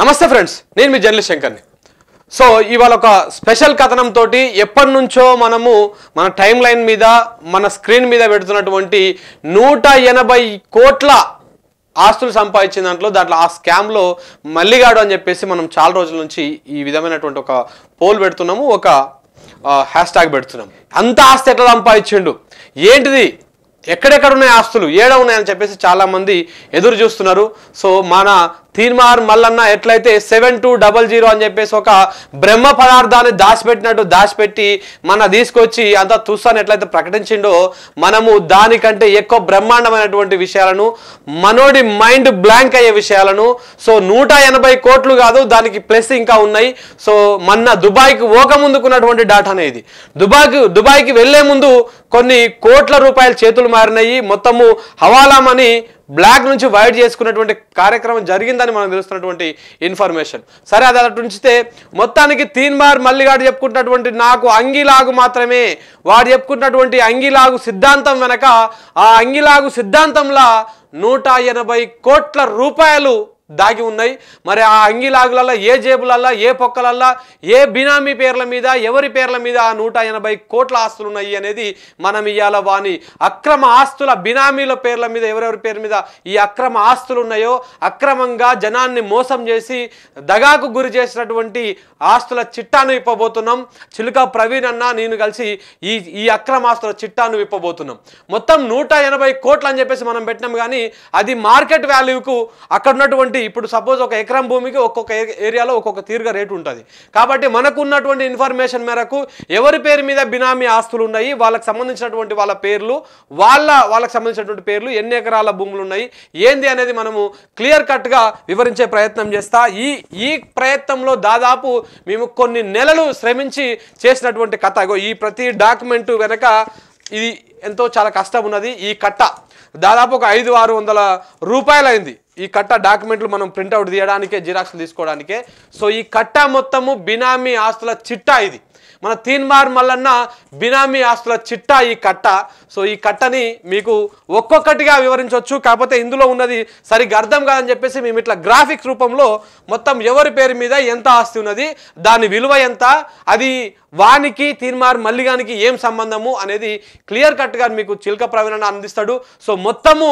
నమస్తే ఫ్రెండ్స్ నేను మీ journalist శంకర్ని so ఇవాళ ఒక స్పెషల్ కథనంతో ఎప్పటి నుంచో మనము మన టైం లైన్ మీద మన స్క్రీన్ మీద పెడుతున్నటువంటి నూట ఎనభై కోట్ల ఆస్తులు సంపాదించిన దాంట్లో దాంట్లో ఆ స్కామ్లో మల్లిగాడు అని చెప్పేసి మనం చాలా రోజుల నుంచి ఈ విధమైనటువంటి ఒక పోల్ పెడుతున్నాము ఒక హ్యాష్ ట్యాగ్ పెడుతున్నాము అంత ఆస్తి ఎట్లా సంపాదించిండు ఏంటిది ఎక్కడెక్కడ ఉన్నాయి ఆస్తులు ఏడ ఉన్నాయని చెప్పేసి చాలామంది ఎదురు చూస్తున్నారు సో మన తీర్మార్ మల్లన్న ఎట్లయితే సెవెన్ టూ డబల్ జీరో అని చెప్పేసి ఒక బ్రహ్మ పదార్థాన్ని దాచిపెట్టినట్టు దాచిపెట్టి మన తీసుకొచ్చి అంత తుస్సాన్ని ఎట్లయితే ప్రకటించిండో మనము దానికంటే ఎక్కువ బ్రహ్మాండమైనటువంటి విషయాలను మనోడి మైండ్ బ్లాంక్ అయ్యే విషయాలను సో నూట ఎనభై కోట్లు కాదు దానికి ప్లస్ ఇంకా ఉన్నాయి సో మన్న దుబాయ్కి ఓకముందుకున్నటువంటి డాటా అనేది దుబాయ్కి దుబాయ్కి వెళ్లే ముందు కొన్ని కోట్ల రూపాయల చేతులు మారినాయి మొత్తము హవాలా మనీ బ్లాక్ నుంచి వైట్ చేసుకున్నటువంటి కార్యక్రమం జరిగిందని మనం తెలుస్తున్నటువంటి ఇన్ఫర్మేషన్ సరే అది అటు ఉంచితే మొత్తానికి తీన్మార్ మల్లిగాడు చెప్పుకుంటున్నటువంటి నాకు అంగిలాగు మాత్రమే వాడు చెప్పుకున్నటువంటి అంగిలాగు సిద్ధాంతం వెనక ఆ అంగిలాగు సిద్ధాంతంలా నూట ఎనభై కోట్ల రూపాయలు దాగి ఉన్నాయి మరి ఆ అంగిలాగులల్లో ఏ జేబులల్లా ఏ పొక్కలల్లా ఏ బినామీ పేర్ల మీద ఎవరి పేర్ల మీద ఆ నూట ఎనభై కోట్ల ఆస్తులు ఉన్నాయి అనేది మనం ఇవాళ వాని అక్రమ ఆస్తుల బినామీల పేర్ల మీద ఎవరెవరి పేరు మీద ఈ అక్రమ ఆస్తులు ఉన్నాయో అక్రమంగా జనాన్ని మోసం చేసి దగాకు గురి చేసినటువంటి ఆస్తుల చిట్టాను ఇప్పబోతున్నాం చిలుక ప్రవీణ్ అన్న నేను కలిసి ఈ ఈ అక్రమ ఆస్తుల చిట్టాను ఇప్పబోతున్నాం మొత్తం నూట ఎనభై కోట్లు అని చెప్పేసి మనం పెట్టినాం కానీ అది మార్కెట్ వాల్యూకు అక్కడ ఉన్నటువంటి వడ్డీ ఇప్పుడు సపోజ్ ఒక ఎకరం భూమికి ఒక్కొక్క ఏరియాలో ఒక్కొక్క తీరుగా రేటు ఉంటుంది కాబట్టి మనకు ఉన్నటువంటి ఇన్ఫర్మేషన్ మేరకు ఎవరి పేరు మీద బినామీ ఆస్తులు ఉన్నాయి వాళ్ళకి సంబంధించినటువంటి వాళ్ళ పేర్లు వాళ్ళ వాళ్ళకి సంబంధించినటువంటి పేర్లు ఎన్ని ఎకరాల భూములు ఉన్నాయి ఏంది అనేది మనము క్లియర్ కట్గా వివరించే ప్రయత్నం చేస్తా ఈ ఈ ప్రయత్నంలో దాదాపు మేము కొన్ని నెలలు శ్రమించి చేసినటువంటి కథ ఈ ప్రతి డాక్యుమెంటు వెనక ఇది ఎంతో చాలా కష్టం ఉన్నది ఈ కట్ట దాదాపు ఒక ఐదు ఆరు వందల రూపాయలైంది ఈ కట్ట డాక్యుమెంట్లు మనం ప్రింట్అవుట్ తీయడానికే జిరాక్స్ తీసుకోవడానికే సో ఈ కట్ట మొత్తము బినామీ ఆస్తుల చిట్టా ఇది మన తీన్మార్ మల్లన్న బినామీ ఆస్తుల చిట్టా ఈ కట్ట సో ఈ కట్టని మీకు ఒక్కొక్కటిగా వివరించవచ్చు కాకపోతే ఇందులో ఉన్నది సరిగ్గా అర్థం కాదని చెప్పేసి మేము ఇట్లా గ్రాఫిక్స్ రూపంలో మొత్తం ఎవరి పేరు మీద ఎంత ఆస్తి ఉన్నది దాని విలువ ఎంత అది వానికి తీన్మార్ మల్లిగానికి ఏం సంబంధము అనేది క్లియర్ కట్గా మీకు చిలక ప్రవీణ అందిస్తాడు సో మొత్తము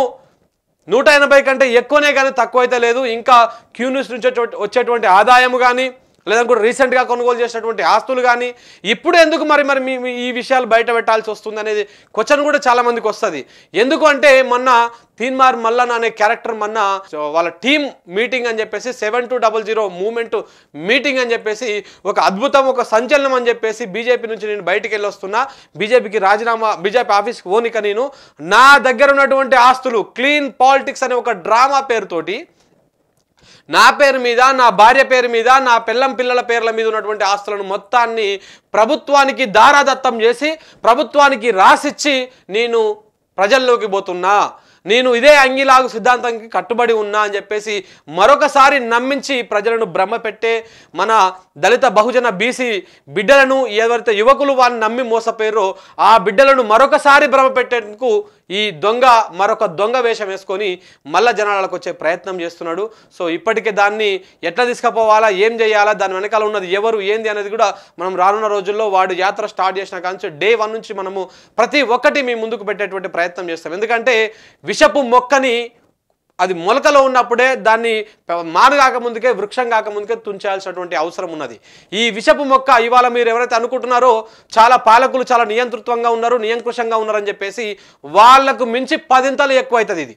నూట ఎనభై కంటే ఎక్కువనే కానీ తక్కువైతే లేదు ఇంకా క్యూ న్యూస్ నుంచి వచ్చేటువంటి ఆదాయం కానీ లేదనుకుంటే రీసెంట్గా కొనుగోలు చేసినటువంటి ఆస్తులు కానీ ఇప్పుడు ఎందుకు మరి మరి మీ ఈ విషయాలు బయట పెట్టాల్సి వస్తుంది అనేది క్వశ్చన్ కూడా చాలామందికి వస్తుంది ఎందుకు అంటే మొన్న తీన్మార్ మల్లన్ అనే క్యారెక్టర్ మొన్న వాళ్ళ టీమ్ మీటింగ్ అని చెప్పేసి seven two double zero moment meeting అని చెప్పేసి ఒక అద్భుతం ఒక సంచలనం అని చెప్పేసి బీజేపీ నుంచి నేను బయటికి వెళ్ళి వస్తున్నా బీజేపీకి రాజీనామా బీజేపీ ఆఫీస్కి ఓనిక నేను నా దగ్గర ఉన్నటువంటి ఆస్తులు క్లీన్ పాలిటిక్స్ అనే ఒక డ్రామా పేరుతోటి నా పేరు మీద నా భార్య పేరు మీద నా పిల్లం పిల్లల పేర్ల మీద ఉన్నటువంటి ఆస్తులను మొత్తాన్ని ప్రభుత్వానికి దారాదత్తం చేసి ప్రభుత్వానికి రాసిచ్చి నేను ప్రజల్లోకి పోతున్నా నేను ఇదే అంగిలాగు సిద్ధాంతానికి కట్టుబడి ఉన్నా అని చెప్పేసి మరొకసారి నమ్మించి ప్రజలను భ్రమ పెట్టే మన దళిత బహుజన బీసీ బిడ్డలను ఎవరైతే యువకులు వారిని నమ్మి మోసపోయారో ఆ బిడ్డలను మరొకసారి భ్రమ పెట్టేందుకు ఈ దొంగ మరొక దొంగ వేషం వేసుకొని మళ్ళ జనాలకు వచ్చే ప్రయత్నం చేస్తున్నాడు సో ఇప్పటికే దాన్ని ఎట్లా తీసుకుపోవాలా ఏం చేయాలా దాని వెనకాల ఉన్నది ఎవరు ఏంది అనేది కూడా మనం రానున్న రోజుల్లో వాడు యాత్ర స్టార్ట్ చేసిన కానీ డే వన్ నుంచి మనము ప్రతి ఒక్కటి మీ ముందుకు పెట్టేటువంటి ప్రయత్నం చేస్తాం ఎందుకంటే విషపు మొక్కని అది మొలకలో ఉన్నప్పుడే దాన్ని మారు కాకముందుకే వృక్షం కాకముందుకే తుంచాల్సినటువంటి అవసరం ఉన్నది ఈ విషపు మొక్క ఇవాళ మీరు ఎవరైతే అనుకుంటున్నారో చాలా పాలకులు చాలా నియంతృత్వంగా ఉన్నారు నియంకృషంగా ఉన్నారని చెప్పేసి వాళ్లకు మించి పదింతలు ఎక్కువ అవుతుంది ఇది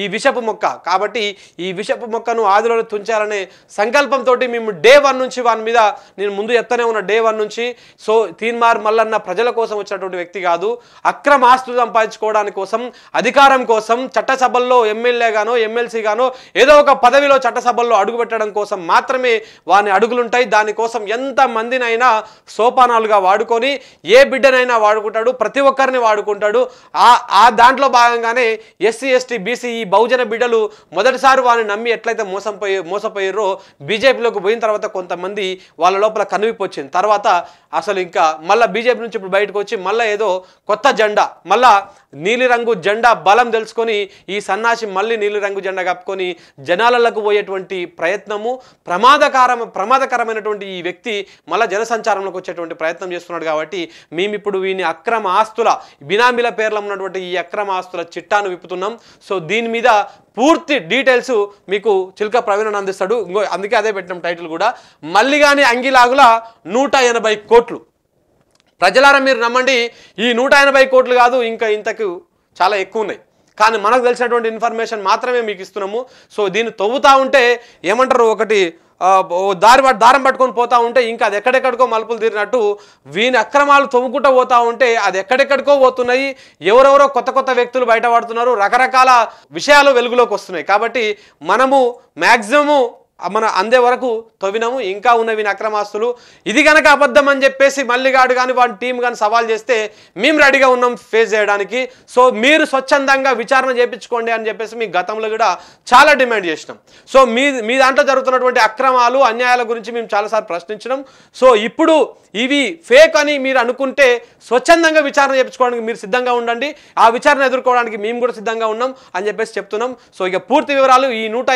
ఈ విషపు మొక్క కాబట్టి ఈ విషపు మొక్కను ఆదిలో తుంచాలనే సంకల్పంతో మేము డే వన్ నుంచి వాని మీద నేను ముందు ఎత్తనే ఉన్న డే వన్ నుంచి సో తీన్మార్ మల్లన్న ప్రజల కోసం వచ్చినటువంటి వ్యక్తి కాదు అక్రమ ఆస్తులు సంపాదించుకోవడానికి కోసం అధికారం కోసం చట్టసభల్లో ఎమ్మెల్యేగానో ఎమ్మెల్సీగానో ఏదో ఒక పదవిలో చట్టసభల్లో పెట్టడం కోసం మాత్రమే వాని అడుగులుంటాయి దానికోసం ఎంతమందినైనా సోపానాలుగా వాడుకొని ఏ బిడ్డనైనా వాడుకుంటాడు ప్రతి ఒక్కరిని వాడుకుంటాడు ఆ ఆ దాంట్లో భాగంగానే ఎస్సీ ఎస్టీ బీసీ ఈ బహుజన బిడ్డలు మొదటిసారి వారిని నమ్మి ఎట్లయితే మోసంపోయి మోసపోయారో బీజేపీలోకి పోయిన తర్వాత కొంతమంది వాళ్ళ లోపల కనువిప్పు వచ్చింది తర్వాత అసలు ఇంకా మళ్ళీ బీజేపీ నుంచి ఇప్పుడు బయటకు వచ్చి మళ్ళీ ఏదో కొత్త జెండా మళ్ళా నీలిరంగు జెండా బలం తెలుసుకొని ఈ సన్నాసి మళ్ళీ నీలిరంగు జెండా కప్పుకొని జనాలకు పోయేటువంటి ప్రయత్నము ప్రమాదకర ప్రమాదకరమైనటువంటి ఈ వ్యక్తి మళ్ళీ జనసంచారంలోకి వచ్చేటువంటి ప్రయత్నం చేస్తున్నాడు కాబట్టి మేము ఇప్పుడు వీని అక్రమ ఆస్తుల బినామీల పేర్ల ఉన్నటువంటి ఈ అక్రమ ఆస్తుల చిట్టాను విప్పుతున్నాం సో దీని దీని మీద పూర్తి డీటెయిల్స్ మీకు చిల్క ప్రవీణ్ అందిస్తాడు ఇంకో అందుకే అదే పెట్టినాం టైటిల్ కూడా మల్లిగాని అంగిలాగుల నూట ఎనభై కోట్లు ప్రజలారా మీరు నమ్మండి ఈ నూట ఎనభై కోట్లు కాదు ఇంకా ఇంతకు చాలా ఎక్కువ ఉన్నాయి కానీ మనకు తెలిసినటువంటి ఇన్ఫర్మేషన్ మాత్రమే మీకు ఇస్తున్నాము సో దీన్ని తవ్వుతూ ఉంటే ఏమంటారు ఒకటి దారి దారం పట్టుకొని పోతూ ఉంటే ఇంకా అది ఎక్కడెక్కడికో మలుపులు తీరినట్టు వీని అక్రమాలు తొమ్ముకుంటూ పోతూ ఉంటే అది ఎక్కడెక్కడికో పోతున్నాయి ఎవరెవరో కొత్త కొత్త వ్యక్తులు బయటపడుతున్నారు రకరకాల విషయాలు వెలుగులోకి వస్తున్నాయి కాబట్టి మనము మ్యాక్సిమము మన అందే వరకు తవ్వినాము ఇంకా ఉన్నవి అక్రమాస్తులు ఇది కనుక అబద్ధం అని చెప్పేసి మల్లిగాడు కానీ వాడి టీం కానీ సవాల్ చేస్తే మేము రెడీగా ఉన్నాం ఫేస్ చేయడానికి సో మీరు స్వచ్ఛందంగా విచారణ చేయించుకోండి అని చెప్పేసి మీ గతంలో కూడా చాలా డిమాండ్ చేసినాం సో మీ మీ దాంట్లో జరుగుతున్నటువంటి అక్రమాలు అన్యాయాల గురించి మేము చాలాసార్లు ప్రశ్నించినాం సో ఇప్పుడు ఇవి ఫేక్ అని మీరు అనుకుంటే స్వచ్ఛందంగా విచారణ చేయించుకోవడానికి మీరు సిద్ధంగా ఉండండి ఆ విచారణ ఎదుర్కోవడానికి మేము కూడా సిద్ధంగా ఉన్నాం అని చెప్పేసి చెప్తున్నాం సో ఇక పూర్తి వివరాలు ఈ నూట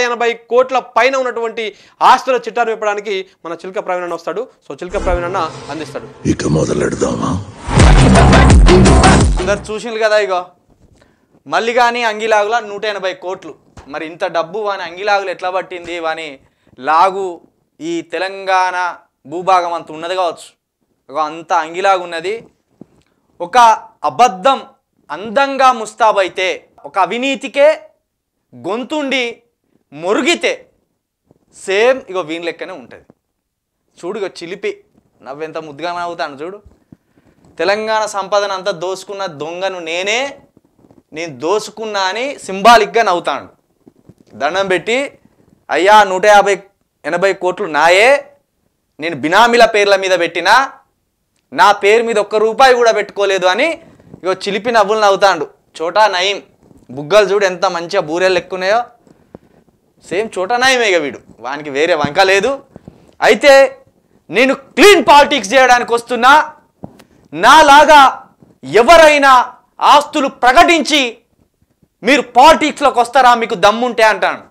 కోట్ల పైన ఉన్నటువంటి ఉన్నటువంటి ఆస్తుల చిట్టాను ఇవ్వడానికి మన చిలక ప్రవీణ్ అన్న వస్తాడు సో చిలక ప్రవీణ్ అన్న అందిస్తాడు ఇక మొదలెడదామా అందరు చూసిండ్రు కదా ఇగో మళ్ళీ కానీ అంగిలాగుల నూట ఎనభై కోట్లు మరి ఇంత డబ్బు వాని అంగిలాగులు ఎట్లా పట్టింది వాని లాగు ఈ తెలంగాణ భూభాగం అంత ఉన్నది కావచ్చు అంత అంగిలాగు ఉన్నది ఒక అబద్ధం అందంగా ముస్తాబైతే ఒక అవినీతికే గొంతుండి మురిగితే సేమ్ ఇగో వీని లెక్కనే ఉంటుంది చూడు ఇక చిలిపి నవ్వెంత ముద్దుగా నవ్వుతాను చూడు తెలంగాణ సంపాదన అంతా దోసుకున్న దొంగను నేనే నేను దోసుకున్నా అని సింబాలిక్గా నవ్వుతాను దండం పెట్టి అయ్యా నూట యాభై ఎనభై కోట్లు నాయే నేను బినామీల పేర్ల మీద పెట్టినా నా పేరు మీద ఒక్క రూపాయి కూడా పెట్టుకోలేదు అని ఇగో చిలిపి నవ్వులు నవ్వుతాడు చోటా నయీం బుగ్గలు చూడు ఎంత మంచిగా బూరెలు ఎక్కున్నాయో సేమ్ ఇక వీడు వానికి వేరే వంక లేదు అయితే నేను క్లీన్ పాలిటిక్స్ చేయడానికి వస్తున్నా నాలాగా ఎవరైనా ఆస్తులు ప్రకటించి మీరు పాలిటిక్స్లోకి వస్తారా మీకు దమ్ముంటే అంటాను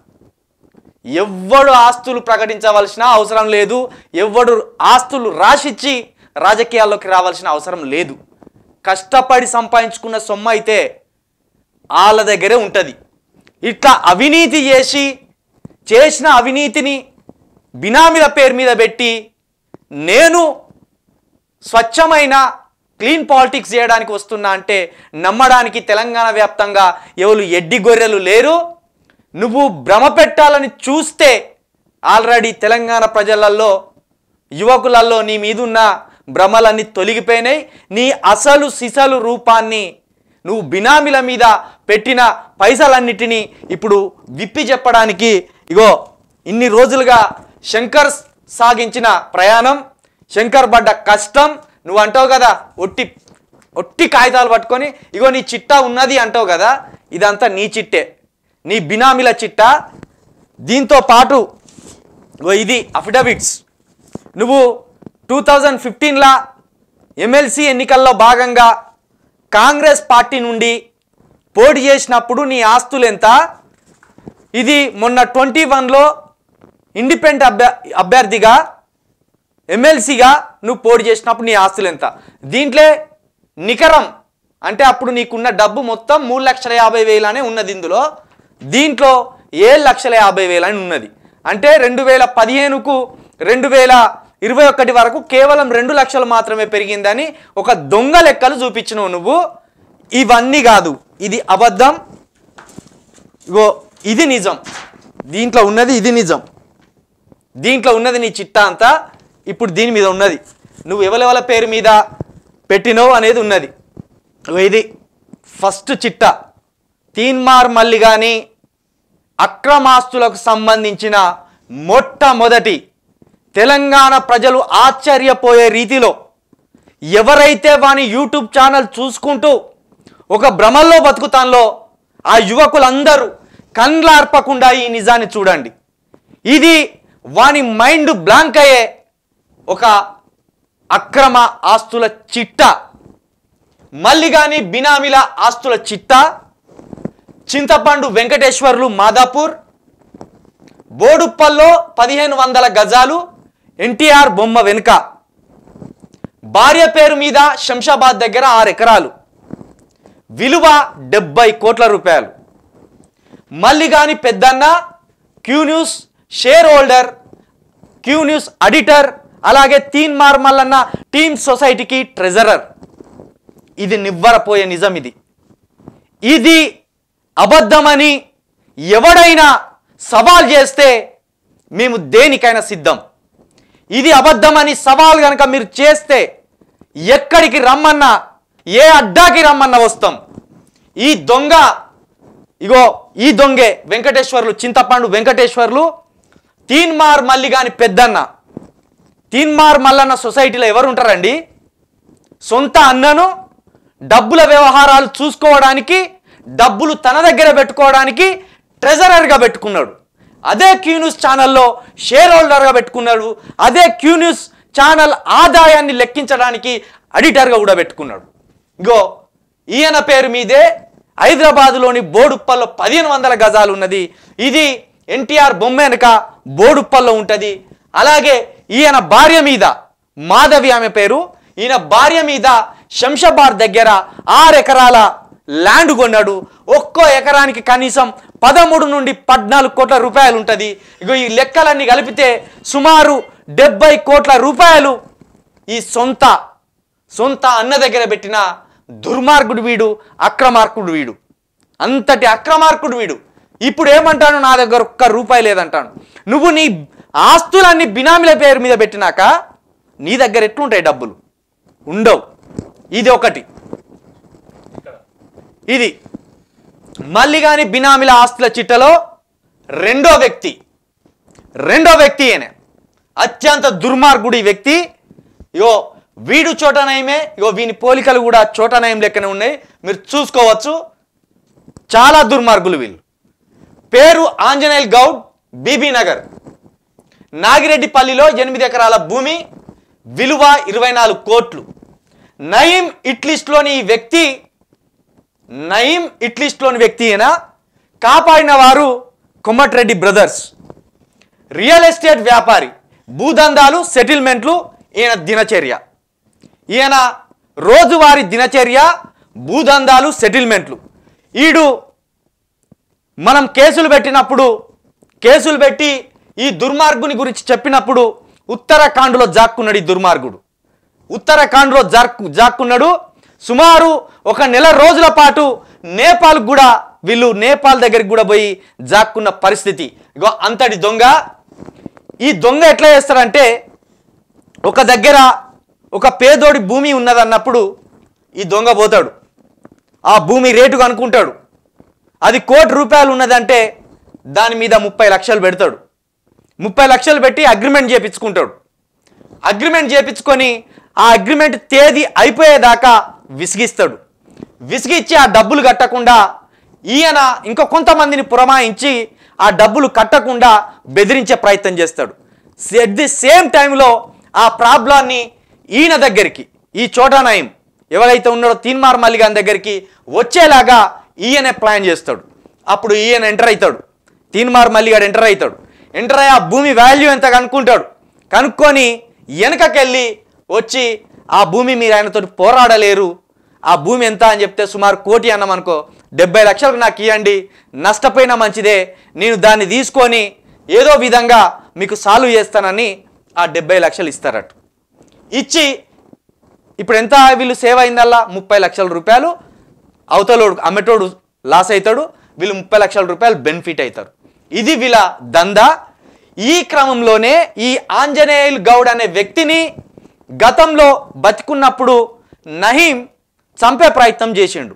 ఎవ్వడు ఆస్తులు ప్రకటించవలసిన అవసరం లేదు ఎవ్వడు ఆస్తులు రాసిచ్చి రాజకీయాల్లోకి రావాల్సిన అవసరం లేదు కష్టపడి సంపాదించుకున్న సొమ్ము అయితే వాళ్ళ దగ్గరే ఉంటుంది ఇట్లా అవినీతి చేసి చేసిన అవినీతిని బినామీల పేరు మీద పెట్టి నేను స్వచ్ఛమైన క్లీన్ పాలిటిక్స్ చేయడానికి వస్తున్నా అంటే నమ్మడానికి తెలంగాణ వ్యాప్తంగా ఎవరు ఎడ్డి గొర్రెలు లేరు నువ్వు భ్రమ పెట్టాలని చూస్తే ఆల్రెడీ తెలంగాణ ప్రజలలో యువకులలో నీ మీదున్న భ్రమలన్నీ తొలగిపోయినాయి నీ అసలు సిసలు రూపాన్ని నువ్వు బినామీల మీద పెట్టిన పైసలన్నిటినీ ఇప్పుడు విప్పి చెప్పడానికి ఇగో ఇన్ని రోజులుగా శంకర్ సాగించిన ప్రయాణం శంకర్ పడ్డ కష్టం నువ్వు అంటావు కదా ఒట్టి ఒట్టి కాగితాలు పట్టుకొని ఇగో నీ చిట్టా ఉన్నది అంటావు కదా ఇదంతా నీ చిట్టే నీ బినామీల చిట్టా దీంతో పాటు ఇది అఫిడవిట్స్ నువ్వు టూ థౌజండ్ ఫిఫ్టీన్లా ఎమ్మెల్సీ ఎన్నికల్లో భాగంగా కాంగ్రెస్ పార్టీ నుండి పోటీ చేసినప్పుడు నీ ఆస్తులు ఎంత ఇది మొన్న ట్వంటీ వన్లో ఇండిపెండెంట్ అభ్య అభ్యర్థిగా ఎమ్మెల్సీగా నువ్వు పోటీ చేసినప్పుడు నీ ఆస్తులు ఎంత దీంట్లో నికరం అంటే అప్పుడు నీకున్న డబ్బు మొత్తం మూడు లక్షల యాభై వేలనే ఉన్నది ఇందులో దీంట్లో ఏడు లక్షల యాభై వేలని ఉన్నది అంటే రెండు వేల పదిహేనుకు రెండు వేల ఇరవై ఒకటి వరకు కేవలం రెండు లక్షలు మాత్రమే పెరిగిందని ఒక దొంగ లెక్కలు చూపించినవు నువ్వు ఇవన్నీ కాదు ఇది అబద్ధం ఇగో ఇది నిజం దీంట్లో ఉన్నది ఇది నిజం దీంట్లో ఉన్నది నీ చిట్టా అంతా ఇప్పుడు దీని మీద ఉన్నది నువ్వు ఎవరెవల పేరు మీద పెట్టినో అనేది ఉన్నది ఇది ఫస్ట్ చిట్టా తీన్మార్ మల్లి కానీ అక్రమాస్తులకు సంబంధించిన మొట్టమొదటి తెలంగాణ ప్రజలు ఆశ్చర్యపోయే రీతిలో ఎవరైతే వాని యూట్యూబ్ ఛానల్ చూసుకుంటూ ఒక భ్రమల్లో బతుకుతాన్లో ఆ యువకులందరూ కండ్లార్పకుండా ఈ నిజాన్ని చూడండి ఇది వాని మైండ్ బ్లాంక్ అయ్యే ఒక అక్రమ ఆస్తుల చిట్ట మళ్ళీ కానీ బినామీల ఆస్తుల చిట్ట చింతపండు వెంకటేశ్వర్లు మాదాపూర్ బోడుప్పల్లో పదిహేను వందల గజాలు ఎన్టీఆర్ బొమ్మ వెనుక భార్య పేరు మీద శంషాబాద్ దగ్గర ఆరు ఎకరాలు విలువ డెబ్బై కోట్ల రూపాయలు మళ్ళీ కానీ పెద్దన్న Q news shareholder Q news auditor అలాగే తీన్ అన్న టీమ్ సొసైటీకి ట్రెజరర్ ఇది నివ్వరపోయే నిజం ఇది ఇది అబద్ధమని ఎవడైనా సవాల్ చేస్తే మేము దేనికైనా సిద్ధం ఇది అబద్ధమని సవాల్ కనుక మీరు చేస్తే ఎక్కడికి రమ్మన్నా ఏ అడ్డాకి రమ్మన్నా వస్తాం ఈ దొంగ ఇగో ఈ దొంగే వెంకటేశ్వర్లు చింతపండు వెంకటేశ్వర్లు తీన్మార్ మల్లిగాని పెద్దన్న తీన్మార్ మల్లన్న సొసైటీలో ఎవరు ఉంటారండి సొంత అన్నను డబ్బుల వ్యవహారాలు చూసుకోవడానికి డబ్బులు తన దగ్గర పెట్టుకోవడానికి ట్రెజరర్గా పెట్టుకున్నాడు అదే క్యూ న్యూస్ ఛానల్లో షేర్ హోల్డర్గా పెట్టుకున్నాడు అదే క్యూ న్యూస్ ఛానల్ ఆదాయాన్ని లెక్కించడానికి అడిటర్గా కూడా పెట్టుకున్నాడు ఇంకో ఈయన పేరు మీదే హైదరాబాదులోని బోడుప్పల్లో పదిహేను వందల గజాలు ఉన్నది ఇది ఎన్టీఆర్ బొమ్మ వెనుక బోడుప్పల్లో ఉంటుంది అలాగే ఈయన భార్య మీద మాధవి ఆమె పేరు ఈయన భార్య మీద శంషాబాద్ దగ్గర ఆరు ఎకరాల ల్యాండ్ కొన్నాడు ఒక్కో ఎకరానికి కనీసం పదమూడు నుండి పద్నాలుగు కోట్ల రూపాయలు ఉంటుంది ఇగో ఈ లెక్కలన్నీ కలిపితే సుమారు డెబ్బై కోట్ల రూపాయలు ఈ సొంత సొంత అన్న దగ్గర పెట్టిన దుర్మార్గుడు వీడు అక్రమార్కుడు వీడు అంతటి అక్రమార్కుడు వీడు ఇప్పుడు ఏమంటాను నా దగ్గర ఒక్క రూపాయి లేదంటాను నువ్వు నీ ఆస్తులన్నీ బినామిల పేరు మీద పెట్టినాక నీ దగ్గర ఎట్లుంటాయి డబ్బులు ఉండవు ఇది ఒకటి ఇది మళ్ళీ కానీ బినామిల ఆస్తుల చిట్టలో రెండో వ్యక్తి రెండో వ్యక్తి అనే అత్యంత దుర్మార్గుడు ఈ వ్యక్తి యో వీడు చోట నయమే ఇగో వీని పోలికలు కూడా చోట నయం లెక్కనే ఉన్నాయి మీరు చూసుకోవచ్చు చాలా దుర్మార్గులు వీళ్ళు పేరు ఆంజనేయుల్ గౌడ్ బీబీ నగర్ నాగిరెడ్డిపల్లిలో ఎనిమిది ఎకరాల భూమి విలువ ఇరవై నాలుగు కోట్లు నయీం ఇట్లీస్ట్లోని వ్యక్తి నయీం ఇట్లీస్ట్లోని వ్యక్తి అయినా కాపాడిన వారు కుమ్మట్రెడ్డి బ్రదర్స్ రియల్ ఎస్టేట్ వ్యాపారి భూదందాలు సెటిల్మెంట్లు ఈయన దినచర్య ఈయన రోజువారీ దినచర్య భూదందాలు సెటిల్మెంట్లు ఈడు మనం కేసులు పెట్టినప్పుడు కేసులు పెట్టి ఈ దుర్మార్గుని గురించి చెప్పినప్పుడు ఉత్తరాఖండ్లో జాక్కున్నాడు ఈ దుర్మార్గుడు ఉత్తరాఖండ్లో జాక్కు జాక్కున్నాడు సుమారు ఒక నెల రోజుల పాటు నేపాల్ కూడా వీళ్ళు నేపాల్ దగ్గరికి కూడా పోయి జాక్కున్న పరిస్థితి ఇగో అంతటి దొంగ ఈ దొంగ ఎట్లా చేస్తారంటే ఒక దగ్గర ఒక పేదోడి భూమి ఉన్నదన్నప్పుడు ఈ దొంగ పోతాడు ఆ భూమి రేటు కనుక్కుంటాడు అది కోటి రూపాయలు ఉన్నదంటే దాని మీద ముప్పై లక్షలు పెడతాడు ముప్పై లక్షలు పెట్టి అగ్రిమెంట్ చేపించుకుంటాడు అగ్రిమెంట్ చేపించుకొని ఆ అగ్రిమెంట్ తేదీ అయిపోయేదాకా విసిగిస్తాడు విసిగిచ్చి ఆ డబ్బులు కట్టకుండా ఈయన ఇంకా కొంతమందిని పురమాయించి ఆ డబ్బులు కట్టకుండా బెదిరించే ప్రయత్నం చేస్తాడు ఎట్ ది సేమ్ టైంలో ఆ ప్రాబ్లాన్ని ఈయన దగ్గరికి ఈ చోటా నయం ఎవరైతే ఉన్నాడో తీన్మార్ మల్లిగాన్ దగ్గరికి వచ్చేలాగా ఈయనే ప్లాన్ చేస్తాడు అప్పుడు ఈయన ఎంటర్ అవుతాడు తీన్మార్ మల్లిగాడు ఎంటర్ అవుతాడు ఎంటర్ అయ్యి ఆ భూమి వాల్యూ ఎంత కనుక్కుంటాడు కనుక్కొని వెనకకెళ్ళి వచ్చి ఆ భూమి మీరు ఆయనతో పోరాడలేరు ఆ భూమి ఎంత అని చెప్తే సుమారు కోటి అన్నామనుకో డెబ్బై లక్షలకు నాకు ఇవ్వండి నష్టపోయినా మంచిదే నేను దాన్ని తీసుకొని ఏదో విధంగా మీకు సాల్వ్ చేస్తానని ఆ డెబ్బై లక్షలు ఇస్తారట ఇచ్చి ఇప్పుడు ఎంత వీళ్ళు సేవ్ అయిందల్లా ముప్పై లక్షల రూపాయలు అవతలోడు అమ్మేటోడు లాస్ అవుతాడు వీళ్ళు ముప్పై లక్షల రూపాయలు బెనిఫిట్ అవుతారు ఇది వీళ్ళ దందా ఈ క్రమంలోనే ఈ ఆంజనేయులు గౌడ్ అనే వ్యక్తిని గతంలో బతికున్నప్పుడు నహీం చంపే ప్రయత్నం చేసిండు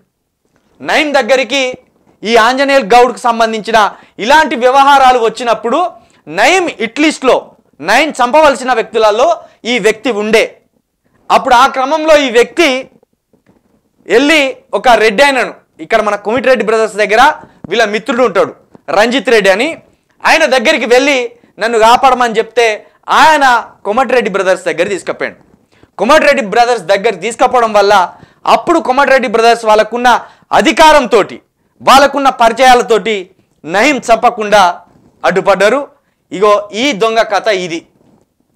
నహీం దగ్గరికి ఈ ఆంజనేయులు గౌడ్కు సంబంధించిన ఇలాంటి వ్యవహారాలు వచ్చినప్పుడు నయీం ఇట్లీస్ట్లో నైన్ చంపవలసిన వ్యక్తులలో ఈ వ్యక్తి ఉండే అప్పుడు ఆ క్రమంలో ఈ వ్యక్తి వెళ్ళి ఒక రెడ్డి అయినను ఇక్కడ మన కుమిటిరెడ్డి బ్రదర్స్ దగ్గర వీళ్ళ మిత్రుడు ఉంటాడు రంజిత్ రెడ్డి అని ఆయన దగ్గరికి వెళ్ళి నన్ను కాపాడమని చెప్తే ఆయన కుమటిరెడ్డి బ్రదర్స్ దగ్గర తీసుకుపోయాడు కుమటిరెడ్డి బ్రదర్స్ దగ్గర తీసుకపోవడం వల్ల అప్పుడు కుమటిరెడ్డి బ్రదర్స్ వాళ్ళకున్న అధికారంతో వాళ్ళకున్న పరిచయాలతోటి నయం చంపకుండా అడ్డుపడ్డారు ఇగో ఈ దొంగ కథ ఇది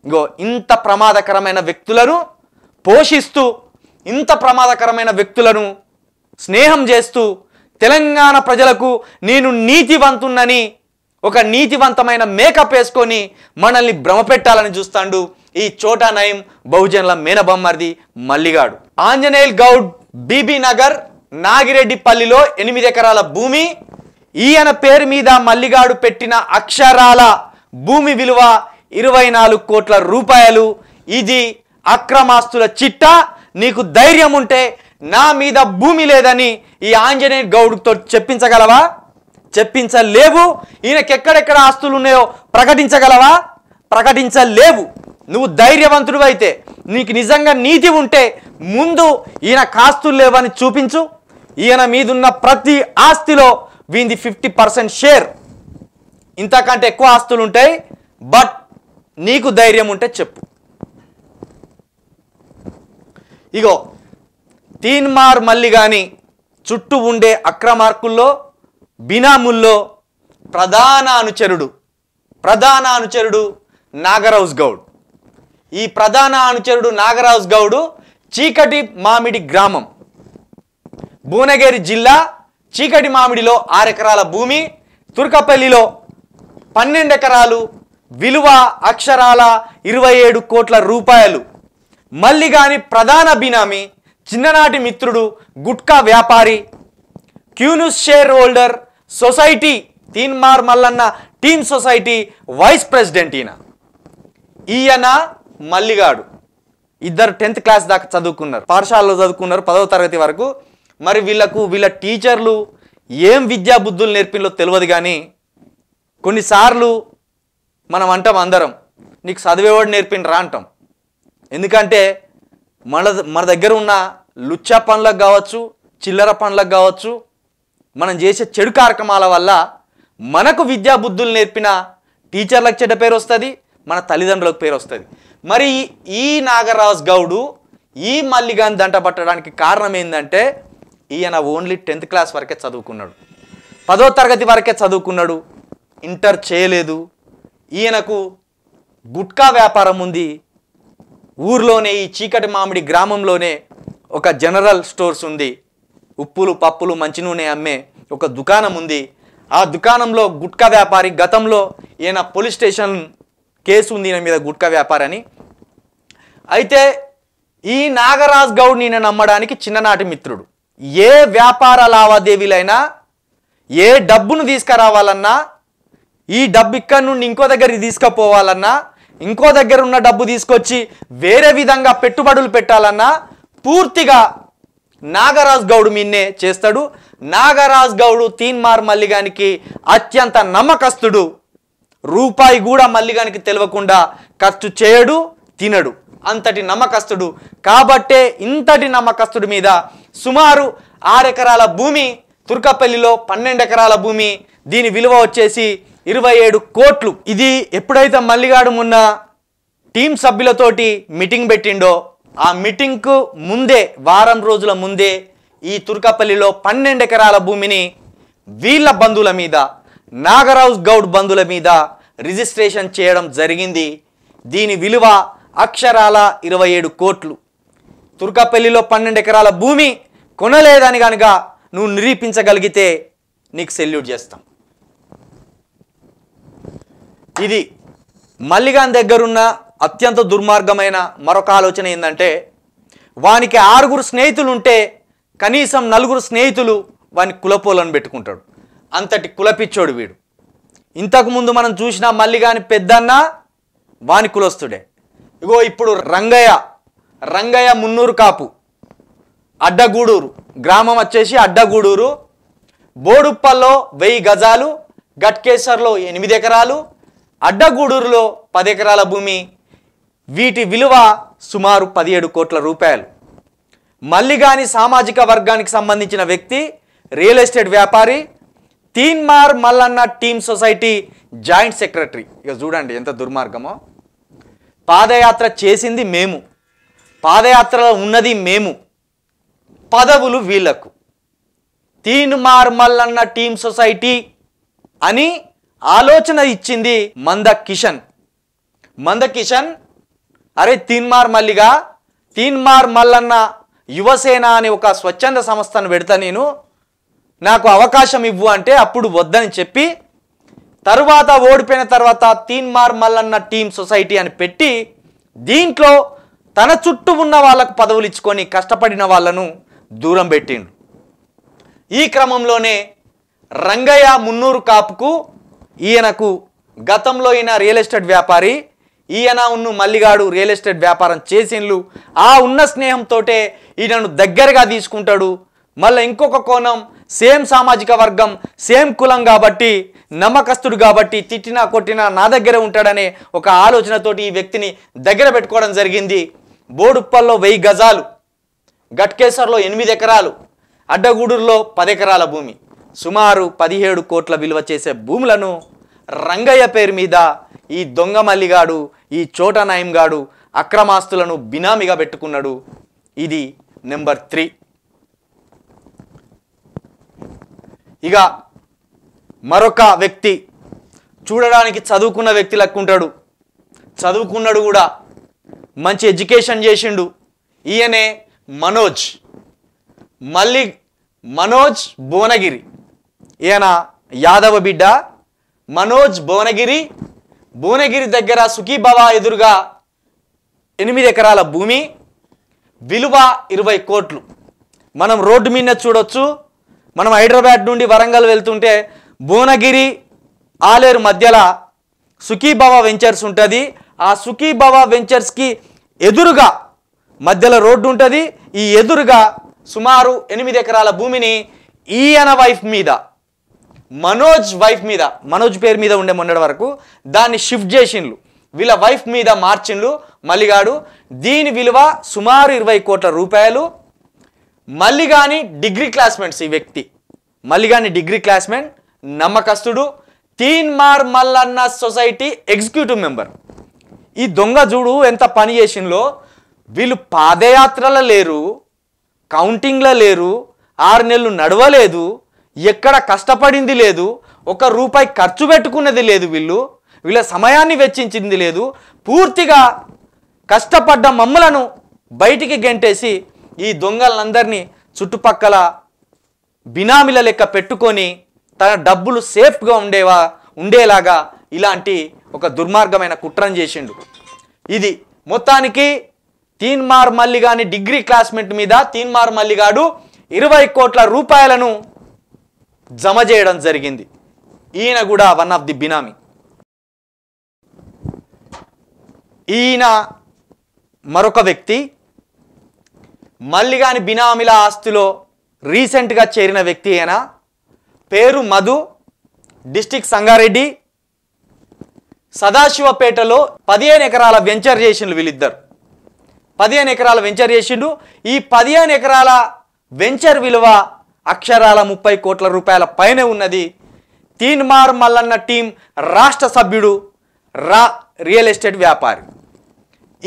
ఇగో ఇంత ప్రమాదకరమైన వ్యక్తులను పోషిస్తూ ఇంత ప్రమాదకరమైన వ్యక్తులను స్నేహం చేస్తూ తెలంగాణ ప్రజలకు నేను నీతివంతున్నని ఒక నీతివంతమైన మేకప్ వేసుకొని మనల్ని భ్రమపెట్టాలని చూస్తాడు ఈ చోటా నయం బహుజన్ల మేనబొమ్మర్ది మల్లిగాడు ఆంజనేయుల్ గౌడ్ బీబీ నగర్ నాగిరెడ్డిపల్లిలో ఎనిమిది ఎకరాల భూమి ఈయన పేరు మీద మల్లిగాడు పెట్టిన అక్షరాల భూమి విలువ ఇరవై నాలుగు కోట్ల రూపాయలు ఇది అక్రమాస్తుల చిట్టా నీకు ధైర్యం ఉంటే నా మీద భూమి లేదని ఈ ఆంజనేయ గౌడ్తో చెప్పించగలవా చెప్పించలేవు ఈయనకెక్కడెక్కడ ఆస్తులు ఉన్నాయో ప్రకటించగలవా ప్రకటించలేవు నువ్వు ధైర్యవంతుడు అయితే నీకు నిజంగా నీతి ఉంటే ముందు ఈయన కాస్తులు లేవని చూపించు ఈయన మీదున్న ప్రతి ఆస్తిలో వీంది ఫిఫ్టీ పర్సెంట్ షేర్ ఇంతకంటే ఎక్కువ ఆస్తులు ఉంటాయి బట్ నీకు ధైర్యం ఉంటే చెప్పు ఇగో తీన్మార్ మల్లి కానీ చుట్టూ ఉండే అక్రమార్కుల్లో బినాముల్లో ప్రధాన అనుచరుడు ప్రధాన అనుచరుడు నాగరాజ్ గౌడ్ ఈ ప్రధాన అనుచరుడు నాగరాజ్ గౌడు చీకటి మామిడి గ్రామం భువనగిరి జిల్లా చీకటి మామిడిలో ఆరెకరాల భూమి తుర్కపల్లిలో పన్నెండు ఎకరాలు విలువ అక్షరాల ఇరవై ఏడు కోట్ల రూపాయలు మళ్ళీ ప్రధాన బినామి చిన్ననాటి మిత్రుడు గుట్కా వ్యాపారి Q news shareholder society Teenmar Mallanna team society vice president ఈయన ఈయన మల్లిగాడు ఇద్దరు టెన్త్ క్లాస్ దాకా చదువుకున్నారు పాఠశాలలో చదువుకున్నారు పదవ తరగతి వరకు మరి వీళ్ళకు వీళ్ళ టీచర్లు ఏం విద్యాబుద్ధులు నేర్పిలో తెలియదు కానీ కొన్నిసార్లు మనం అంటాం అందరం నీకు చదివేవాడు నేర్పిన అంటాం ఎందుకంటే మన మన దగ్గర ఉన్న లుచ్చా పనులకు కావచ్చు చిల్లర పనులకు కావచ్చు మనం చేసే చెడు కార్యక్రమాల వల్ల మనకు విద్యా బుద్ధులు నేర్పిన టీచర్లకు చెడ్డ పేరు వస్తుంది మన తల్లిదండ్రులకు పేరు వస్తుంది మరి ఈ నాగరాజ్ గౌడు ఈ మల్లిగాని దంట పట్టడానికి కారణం ఏంటంటే ఈయన ఓన్లీ టెన్త్ క్లాస్ వరకే చదువుకున్నాడు పదో తరగతి వరకే చదువుకున్నాడు ఇంటర్ చేయలేదు ఈయనకు గుట్కా వ్యాపారం ఉంది ఊర్లోనే ఈ చీకటి మామిడి గ్రామంలోనే ఒక జనరల్ స్టోర్స్ ఉంది ఉప్పులు పప్పులు మంచి నూనె అమ్మే ఒక దుకాణం ఉంది ఆ దుకాణంలో గుట్కా వ్యాపారి గతంలో ఈయన పోలీస్ స్టేషన్ కేసు ఉంది ఈయన మీద గుట్కా వ్యాపారని అయితే ఈ నాగరాజ్ గౌడ్ నేను నమ్మడానికి చిన్ననాటి మిత్రుడు ఏ వ్యాపార లావాదేవీలైనా ఏ డబ్బును తీసుకురావాలన్నా ఈ డబ్బు ఇక్కడ నుండి ఇంకో దగ్గరికి తీసుకుపోవాలన్నా ఇంకో దగ్గర ఉన్న డబ్బు తీసుకొచ్చి వేరే విధంగా పెట్టుబడులు పెట్టాలన్నా పూర్తిగా నాగరాజ్ గౌడ్ మిన్నే చేస్తాడు నాగరాజ్ గౌడు తీన్మార్ మల్లిగానికి అత్యంత నమ్మకస్తుడు రూపాయి కూడా మల్లిగానికి తెలియకుండా ఖర్చు చేయడు తినడు అంతటి నమ్మకస్తుడు కాబట్టే ఇంతటి నమ్మకస్తుడి మీద సుమారు ఆరెకరాల భూమి తుర్కపల్లిలో పన్నెండు ఎకరాల భూమి దీని విలువ వచ్చేసి ఇరవై ఏడు కోట్లు ఇది ఎప్పుడైతే మల్లిగాడు మొన్న టీం సభ్యులతోటి మీటింగ్ పెట్టిండో ఆ మీటింగ్కు ముందే వారం రోజుల ముందే ఈ తుర్కపల్లిలో పన్నెండు ఎకరాల భూమిని వీళ్ళ బంధువుల మీద నాగరాజ్ గౌడ్ బంధువుల మీద రిజిస్ట్రేషన్ చేయడం జరిగింది దీని విలువ అక్షరాల ఇరవై ఏడు కోట్లు తుర్కాపల్లిలో పన్నెండు ఎకరాల భూమి కొనలేదని కనుక నువ్వు నిరూపించగలిగితే నీకు సెల్యూట్ చేస్తాం ఇది మల్లిగాన్ దగ్గరున్న అత్యంత దుర్మార్గమైన మరొక ఆలోచన ఏంటంటే వానికి ఆరుగురు స్నేహితులు ఉంటే కనీసం నలుగురు స్నేహితులు వాని కులపోలను పెట్టుకుంటాడు అంతటి కులపిచ్చోడు వీడు ఇంతకుముందు మనం చూసిన మల్లిగాని పెద్దన్న వాని కులస్తుడే ఇగో ఇప్పుడు రంగయ్య రంగయ్య మున్నూరు కాపు అడ్డగూడూరు గ్రామం వచ్చేసి అడ్డగూడూరు బోడుప్పల్లో వెయ్యి గజాలు గట్కేశ్వర్లో ఎనిమిది ఎకరాలు అడ్డగూడూరులో పది ఎకరాల భూమి వీటి విలువ సుమారు పదిహేడు కోట్ల రూపాయలు మల్లిగాని సామాజిక వర్గానికి సంబంధించిన వ్యక్తి రియల్ ఎస్టేట్ వ్యాపారి Teenmar Mallanna team society joint secretary ఇక చూడండి ఎంత దుర్మార్గమో పాదయాత్ర చేసింది మేము పాదయాత్రలో ఉన్నది మేము పదవులు వీళ్లకు తీన్మార్ మల్లన్న టీమ్ సొసైటీ అని ఆలోచన ఇచ్చింది మంద కిషన్ మంద కిషన్ అరే తీన్మార్ మల్లిగా తీన్మార్ మల్లన్న యువసేన అనే ఒక స్వచ్ఛంద సంస్థను పెడతా నేను నాకు అవకాశం ఇవ్వు అంటే అప్పుడు వద్దని చెప్పి తరువాత ఓడిపోయిన తర్వాత తీన్మార్ మల్లన్న టీమ్ సొసైటీ అని పెట్టి దీంట్లో తన చుట్టూ ఉన్న వాళ్ళకు పదవులు ఇచ్చుకొని కష్టపడిన వాళ్ళను దూరం పెట్టిండు ఈ క్రమంలోనే రంగయ్య మున్నూరు కాపుకు ఈయనకు గతంలో ఈయన రియల్ ఎస్టేట్ వ్యాపారి ఈయన ఉన్న మల్లిగాడు రియల్ ఎస్టేట్ వ్యాపారం చేసిండ్లు ఆ ఉన్న స్నేహంతో ఈయనను దగ్గరగా తీసుకుంటాడు మళ్ళీ ఇంకొక కోణం సేమ్ సామాజిక వర్గం సేమ్ కులం కాబట్టి నమ్మకస్తుడు కాబట్టి తిట్టినా కొట్టినా నా దగ్గర ఉంటాడనే ఒక ఆలోచనతోటి ఈ వ్యక్తిని దగ్గర పెట్టుకోవడం జరిగింది బోడుప్పల్లో వెయ్యి గజాలు గట్కేసర్లో ఎనిమిది ఎకరాలు అడ్డగూడూరులో పది ఎకరాల భూమి సుమారు పదిహేడు కోట్ల విలువ చేసే భూములను రంగయ్య పేరు మీద ఈ దొంగ మల్లిగాడు ఈ చోట గాడు అక్రమాస్తులను బినామీగా పెట్టుకున్నాడు ఇది నెంబర్ త్రీ ఇక మరొక వ్యక్తి చూడడానికి చదువుకున్న వ్యక్తి లెక్కుంటాడు చదువుకున్నాడు కూడా మంచి ఎడ్యుకేషన్ చేసిండు ఈయనే మనోజ్ మళ్ళీ మనోజ్ భువనగిరి ఈయన యాదవ బిడ్డ మనోజ్ భువనగిరి భువనగిరి దగ్గర సుఖీభవ ఎదురుగా ఎనిమిది ఎకరాల భూమి విలువ ఇరవై కోట్లు మనం రోడ్డు మీద చూడొచ్చు మనం హైదరాబాద్ నుండి వరంగల్ వెళ్తుంటే భువనగిరి ఆలేరు మధ్యలో సుఖీభవ వెంచర్స్ ఉంటుంది ఆ సుఖీభవ వెంచర్స్కి ఎదురుగా మధ్యలో రోడ్డు ఉంటుంది ఈ ఎదురుగా సుమారు ఎనిమిది ఎకరాల భూమిని ఈయన వైఫ్ మీద మనోజ్ వైఫ్ మీద మనోజ్ పేరు మీద ఉండే మొన్నటి వరకు దాన్ని షిఫ్ట్ చేసిండ్లు వీళ్ళ వైఫ్ మీద మార్చిండ్లు మల్లిగాడు దీని విలువ సుమారు ఇరవై కోట్ల రూపాయలు మల్లిగాని డిగ్రీ క్లాస్మేట్స్ ఈ వ్యక్తి మల్లిగాని డిగ్రీ క్లాస్మేట్ నమ్మకస్తుడు Teenmar Mallanna society executive member ఈ దొంగ చూడు ఎంత పని చేసిందో వీళ్ళు పాదయాత్రల లేరు కౌంటింగ్లో లేరు ఆరు నెలలు నడవలేదు ఎక్కడ కష్టపడింది లేదు ఒక రూపాయి ఖర్చు పెట్టుకున్నది లేదు వీళ్ళు వీళ్ళ సమయాన్ని వెచ్చించింది లేదు పూర్తిగా కష్టపడ్డ మమ్మలను బయటికి గెంటేసి ఈ దొంగలందరినీ చుట్టుపక్కల బినామీల లెక్క పెట్టుకొని తన డబ్బులు సేఫ్గా ఉండేవా ఉండేలాగా ఇలాంటి ఒక దుర్మార్గమైన కుట్రం చేసిండు ఇది మొత్తానికి తీన్మార్ మల్లిగాని డిగ్రీ క్లాస్మేట్ మీద తీన్మార్ మల్లిగాడు ఇరవై కోట్ల రూపాయలను జమ చేయడం జరిగింది ఈయన కూడా వన్ ఆఫ్ ది బినామీ ఈయన మరొక వ్యక్తి మల్లిగాని బినామీల ఆస్తిలో రీసెంట్గా చేరిన వ్యక్తి ఆయన పేరు మధు డిస్టిక్ సంగారెడ్డి సదాశివపేటలో పదిహేను ఎకరాల వెంచర్ చేసిండు వీళ్ళిద్దరు పదిహేను ఎకరాల వెంచర్ చేసిండు ఈ పదిహేను ఎకరాల వెంచర్ విలువ అక్షరాల ముప్పై కోట్ల రూపాయల పైనే ఉన్నది తీన్మార్ మల్లన్న టీం రాష్ట్ర సభ్యుడు రా రియల్ ఎస్టేట్ వ్యాపారి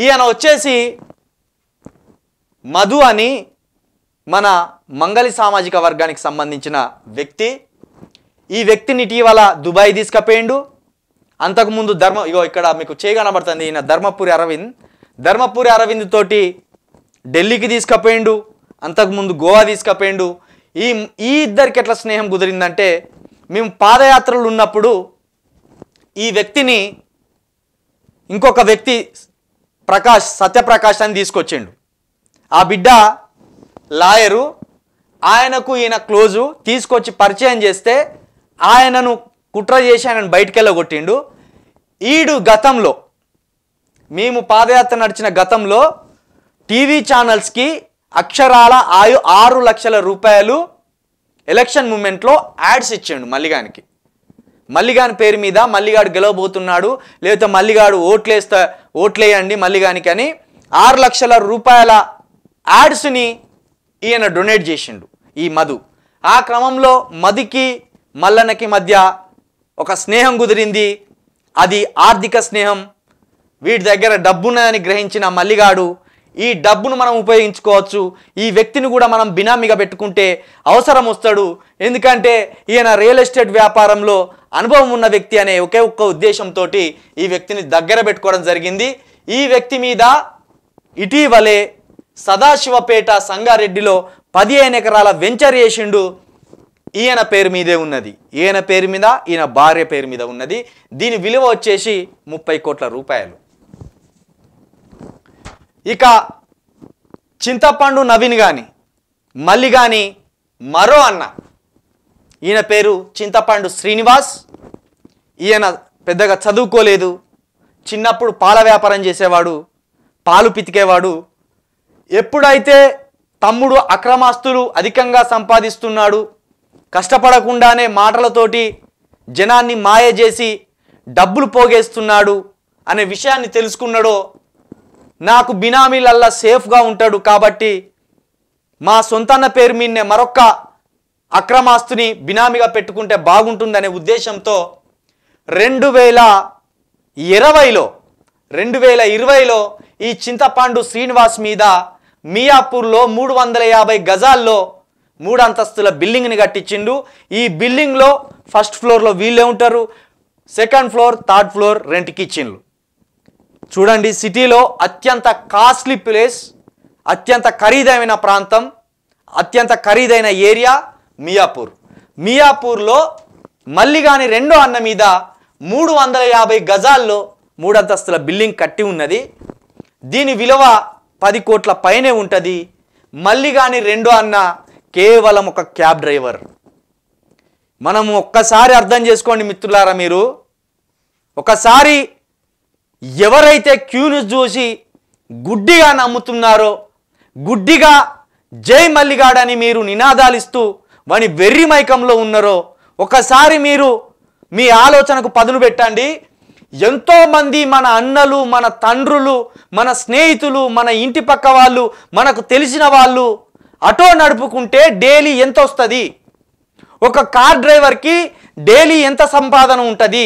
ఈయన వచ్చేసి మధు అని మన మంగళి సామాజిక వర్గానికి సంబంధించిన వ్యక్తి ఈ వ్యక్తిని ఇటీవల దుబాయ్ తీసుకపోయిండు అంతకుముందు ధర్మ ఇగో ఇక్కడ మీకు చేయగనబడుతుంది ఈయన ధర్మపురి అరవింద్ ధర్మపురి అరవింద్ తోటి ఢిల్లీకి తీసుకపోయిండు అంతకుముందు గోవా తీసుకపోయిండు ఈ ఈ ఇద్దరికి ఎట్లా స్నేహం కుదిరిందంటే మేము పాదయాత్రలు ఉన్నప్పుడు ఈ వ్యక్తిని ఇంకొక వ్యక్తి ప్రకాష్ సత్యప్రకాష్ అని తీసుకొచ్చిండు ఆ బిడ్డ లాయరు ఆయనకు ఈయన క్లోజు తీసుకొచ్చి పరిచయం చేస్తే ఆయనను కుట్ర చేసి ఆయనను బయటికి వెళ్ళగొట్టిండు ఈడు గతంలో మేము పాదయాత్ర నడిచిన గతంలో టీవీ ఛానల్స్కి అక్షరాల ఆయు ఆరు లక్షల రూపాయలు ఎలక్షన్ మూమెంట్లో యాడ్స్ ఇచ్చిండు మల్లిగానికి మల్లిగాని పేరు మీద మల్లిగాడు గెలవబోతున్నాడు లేకపోతే మల్లిగాడు ఓట్లేస్తా ఓట్లేయండి మల్లిగానికి అని ఆరు లక్షల రూపాయల యాడ్స్ని ఈయన డొనేట్ చేసిండు ఈ మధు ఆ క్రమంలో మధుకి మల్లన్నకి మధ్య ఒక స్నేహం కుదిరింది అది ఆర్థిక స్నేహం వీటి దగ్గర డబ్బున్నదని గ్రహించిన మల్లిగాడు ఈ డబ్బును మనం ఉపయోగించుకోవచ్చు ఈ వ్యక్తిని కూడా మనం బినామీగా పెట్టుకుంటే అవసరం వస్తాడు ఎందుకంటే ఈయన రియల్ ఎస్టేట్ వ్యాపారంలో అనుభవం ఉన్న వ్యక్తి అనే ఒకే ఒక్క ఉద్దేశంతో ఈ వ్యక్తిని దగ్గర పెట్టుకోవడం జరిగింది ఈ వ్యక్తి మీద ఇటీవలే సదాశివపేట సంగారెడ్డిలో పదిహేను ఎకరాల వెంచర్ చేసిండు ఈయన పేరు మీదే ఉన్నది ఈయన పేరు మీద ఈయన భార్య పేరు మీద ఉన్నది దీని విలువ వచ్చేసి ముప్పై కోట్ల రూపాయలు ఇక చింతపండు నవీన్ కానీ మళ్ళీ కానీ మరో అన్న ఈయన పేరు చింతపండు శ్రీనివాస్ ఈయన పెద్దగా చదువుకోలేదు చిన్నప్పుడు పాల వ్యాపారం చేసేవాడు పాలు పితికేవాడు ఎప్పుడైతే తమ్ముడు అక్రమాస్తులు అధికంగా సంపాదిస్తున్నాడు కష్టపడకుండానే మాటలతోటి జనాన్ని మాయ చేసి డబ్బులు పోగేస్తున్నాడు అనే విషయాన్ని తెలుసుకున్నాడో నాకు బినామీలల్లా సేఫ్గా ఉంటాడు కాబట్టి మా సొంతన్న పేరు మీన్నే మరొక్క అక్రమాస్తుని బినామీగా పెట్టుకుంటే బాగుంటుందనే ఉద్దేశంతో రెండు వేల ఇరవైలో రెండు వేల ఇరవైలో ఈ చింతపాండు శ్రీనివాస్ మీద మియాపూర్లో మూడు వందల యాభై గజాల్లో మూడు అంతస్తుల బిల్డింగ్ని కట్టించిండు ఈ బిల్డింగ్లో ఫస్ట్ ఫ్లోర్లో వీళ్ళే ఉంటారు second floor third floor rent కిచెన్లు చూడండి సిటీలో అత్యంత కాస్ట్లీ ప్లేస్ అత్యంత ఖరీదైన ప్రాంతం అత్యంత ఖరీదైన ఏరియా మియాపూర్ మియాపూర్లో మళ్ళీ కానీ రెండో అన్న మీద మూడు వందల యాభై గజాల్లో మూడంతస్తుల బిల్డింగ్ కట్టి ఉన్నది దీని విలువ పది కోట్ల పైనే ఉంటుంది మళ్ళీ కానీ రెండో అన్న కేవలం ఒక క్యాబ్ డ్రైవర్ మనం ఒక్కసారి అర్థం చేసుకోండి మిత్రులారా మీరు ఒకసారి ఎవరైతే క్యూను చూసి గుడ్డిగా నమ్ముతున్నారో గుడ్డిగా జై మల్లిగాడని మీరు నినాదాలిస్తూ వాని వెర్రి మైకంలో ఉన్నారో ఒకసారి మీరు మీ ఆలోచనకు పదును పెట్టండి ఎంతోమంది మన అన్నలు మన తండ్రులు మన స్నేహితులు మన ఇంటి పక్క వాళ్ళు మనకు తెలిసిన వాళ్ళు ఆటో నడుపుకుంటే డైలీ ఎంత వస్తుంది ఒక కార్ డ్రైవర్కి డైలీ ఎంత సంపాదన ఉంటుంది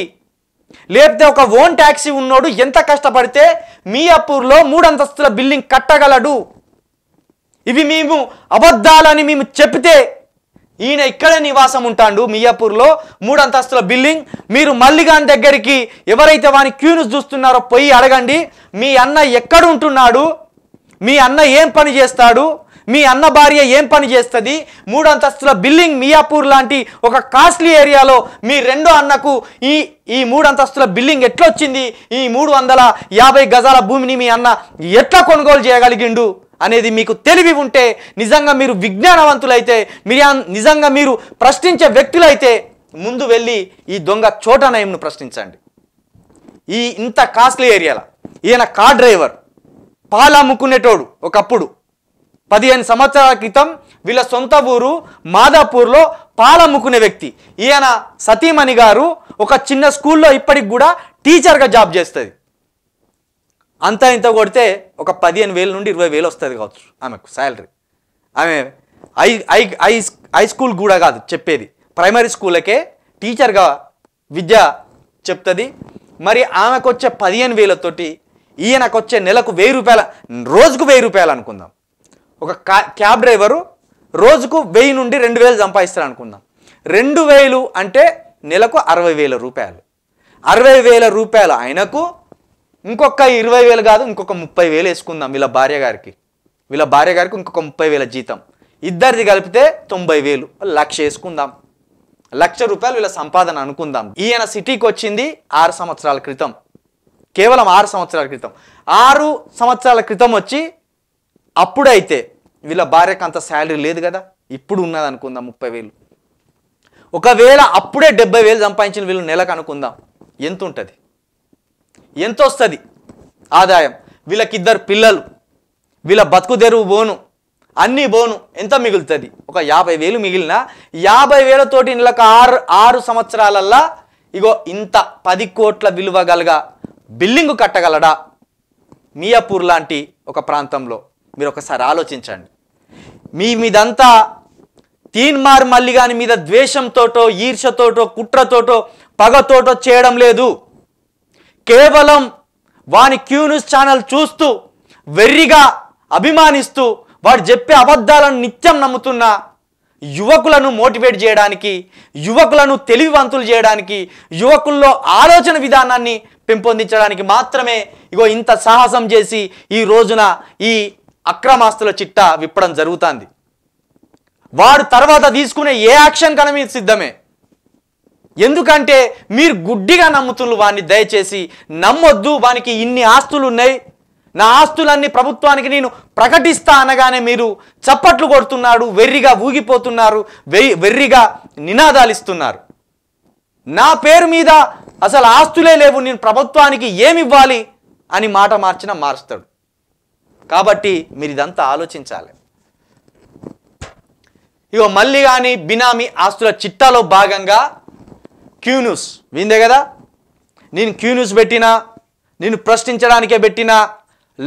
లేకపోతే ఒక ఓన్ ట్యాక్సీ ఉన్నోడు ఎంత కష్టపడితే మీ అప్పూర్లో మూడంతస్తుల బిల్డింగ్ కట్టగలడు ఇవి మేము అబద్ధాలని మేము చెప్తే ఈయన ఇక్కడే నివాసం ఉంటాడు మియాపూర్లో మూడు అంతస్తుల బిల్డింగ్ మీరు మల్లిగాన్ దగ్గరికి ఎవరైతే వాని క్యూను చూస్తున్నారో పోయి అడగండి మీ అన్న ఎక్కడ ఉంటున్నాడు మీ అన్న ఏం పని చేస్తాడు మీ అన్న భార్య ఏం పని చేస్తుంది మూడు అంతస్తుల బిల్డింగ్ మియాపూర్ లాంటి ఒక కాస్ట్లీ ఏరియాలో మీ రెండో అన్నకు ఈ ఈ మూడు అంతస్తుల బిల్డింగ్ ఎట్లొచ్చింది ఈ మూడు వందల యాభై గజాల భూమిని మీ అన్న ఎట్లా కొనుగోలు చేయగలిగిండు అనేది మీకు తెలివి ఉంటే నిజంగా మీరు విజ్ఞానవంతులైతే మీరు నిజంగా మీరు ప్రశ్నించే వ్యక్తులైతే ముందు వెళ్ళి ఈ దొంగ చోట నయంను ప్రశ్నించండి ఈ ఇంత కాస్ట్లీ ఏరియాల ఈయన కార్ డ్రైవర్ పాలు అమ్ముకునేటోడు ఒకప్పుడు పదిహేను సంవత్సరాల క్రితం వీళ్ళ సొంత ఊరు మాదాపూర్లో పాలమ్ముకునే వ్యక్తి ఈయన సతీమణి గారు ఒక చిన్న స్కూల్లో ఇప్పటికి కూడా టీచర్గా జాబ్ చేస్తుంది అంత ఇంత కొడితే ఒక పదిహేను వేల నుండి ఇరవై వేలు వస్తుంది కావచ్చు ఆమెకు శాలరీ ఆమె I I I high school కూడా కాదు చెప్పేది ప్రైమరీ స్కూళ్ళకే టీచర్గా విద్య చెప్తుంది మరి ఆమెకు వచ్చే పదిహేను వేలతోటి ఈయనకు వచ్చే నెలకు వెయ్యి రూపాయల రోజుకు వెయ్యి రూపాయలు అనుకుందాం ఒక క్యాబ్ డ్రైవరు రోజుకు వెయ్యి నుండి రెండు వేలు సంపాదిస్తారు అనుకుందాం రెండు వేలు అంటే నెలకు అరవై వేల రూపాయలు అరవై వేల రూపాయలు ఆయనకు ఇంకొక ఇరవై వేలు కాదు ఇంకొక ముప్పై వేలు వేసుకుందాం వీళ్ళ భార్య గారికి వీళ్ళ భార్య గారికి ఇంకొక ముప్పై వేల జీతం ఇద్దరిది కలిపితే తొంభై వేలు లక్ష వేసుకుందాం లక్ష రూపాయలు వీళ్ళ సంపాదన అనుకుందాం ఈయన సిటీకి వచ్చింది ఆరు సంవత్సరాల క్రితం కేవలం ఆరు సంవత్సరాల క్రితం ఆరు సంవత్సరాల క్రితం వచ్చి అప్పుడైతే వీళ్ళ భార్యకు అంత శాలరీ లేదు కదా ఇప్పుడు ఉన్నది అనుకుందాం ముప్పై వేలు ఒకవేళ అప్పుడే డెబ్బై వేలు సంపాదించిన వీళ్ళు నెలకు అనుకుందాం ఎంత ఉంటుంది ఎంత వస్తుంది ఆదాయం వీళ్ళకిద్దరు పిల్లలు వీళ్ళ బతుకు తెరువు బోను అన్నీ బోను ఎంత మిగులుతుంది ఒక యాభై వేలు మిగిలిన యాభై వేలతోటి నెలకు ఆరు ఆరు సంవత్సరాలల్లా ఇగో ఇంత పది కోట్ల విలువ గలగా బిల్డింగ్ కట్టగలడా మియాపూర్ లాంటి ఒక ప్రాంతంలో మీరు ఒకసారి ఆలోచించండి మీ మీదంతా తీన్మార్ మల్లిగాని మీద ద్వేషంతోటో ఈర్షతోటో కుట్రతోటో పగతోటో చేయడం లేదు కేవలం వాని క్యూ న్యూస్ ఛానల్ చూస్తూ వెర్రిగా అభిమానిస్తూ వాడు చెప్పే అబద్ధాలను నిత్యం నమ్ముతున్న యువకులను మోటివేట్ చేయడానికి యువకులను తెలివివంతులు చేయడానికి యువకుల్లో ఆలోచన విధానాన్ని పెంపొందించడానికి మాత్రమే ఇగో ఇంత సాహసం చేసి ఈ రోజున ఈ అక్రమాస్తుల చిట్టా విప్పడం జరుగుతుంది వాడు తర్వాత తీసుకునే ఏ యాక్షన్ కన్నా మీరు సిద్ధమే ఎందుకంటే మీరు గుడ్డిగా నమ్ముతున్నారు వాడిని దయచేసి నమ్మొద్దు వానికి ఇన్ని ఆస్తులు ఉన్నాయి నా ఆస్తులన్నీ ప్రభుత్వానికి నేను ప్రకటిస్తా అనగానే మీరు చప్పట్లు కొడుతున్నాడు వెర్రిగా ఊగిపోతున్నారు వెర్రిగా నినాదాలు ఇస్తున్నారు నా పేరు మీద అసలు ఆస్తులే లేవు నేను ప్రభుత్వానికి ఏమి ఇవ్వాలి అని మాట మార్చిన మారుస్తాడు కాబట్టి మీరు ఇదంతా ఆలోచించాలి ఇగో మళ్ళీ కానీ బినామీ ఆస్తుల చిట్టాలో భాగంగా క్యూన్యూస్ విందే కదా నేను క్యూనూస్ పెట్టినా నేను ప్రశ్నించడానికే పెట్టిన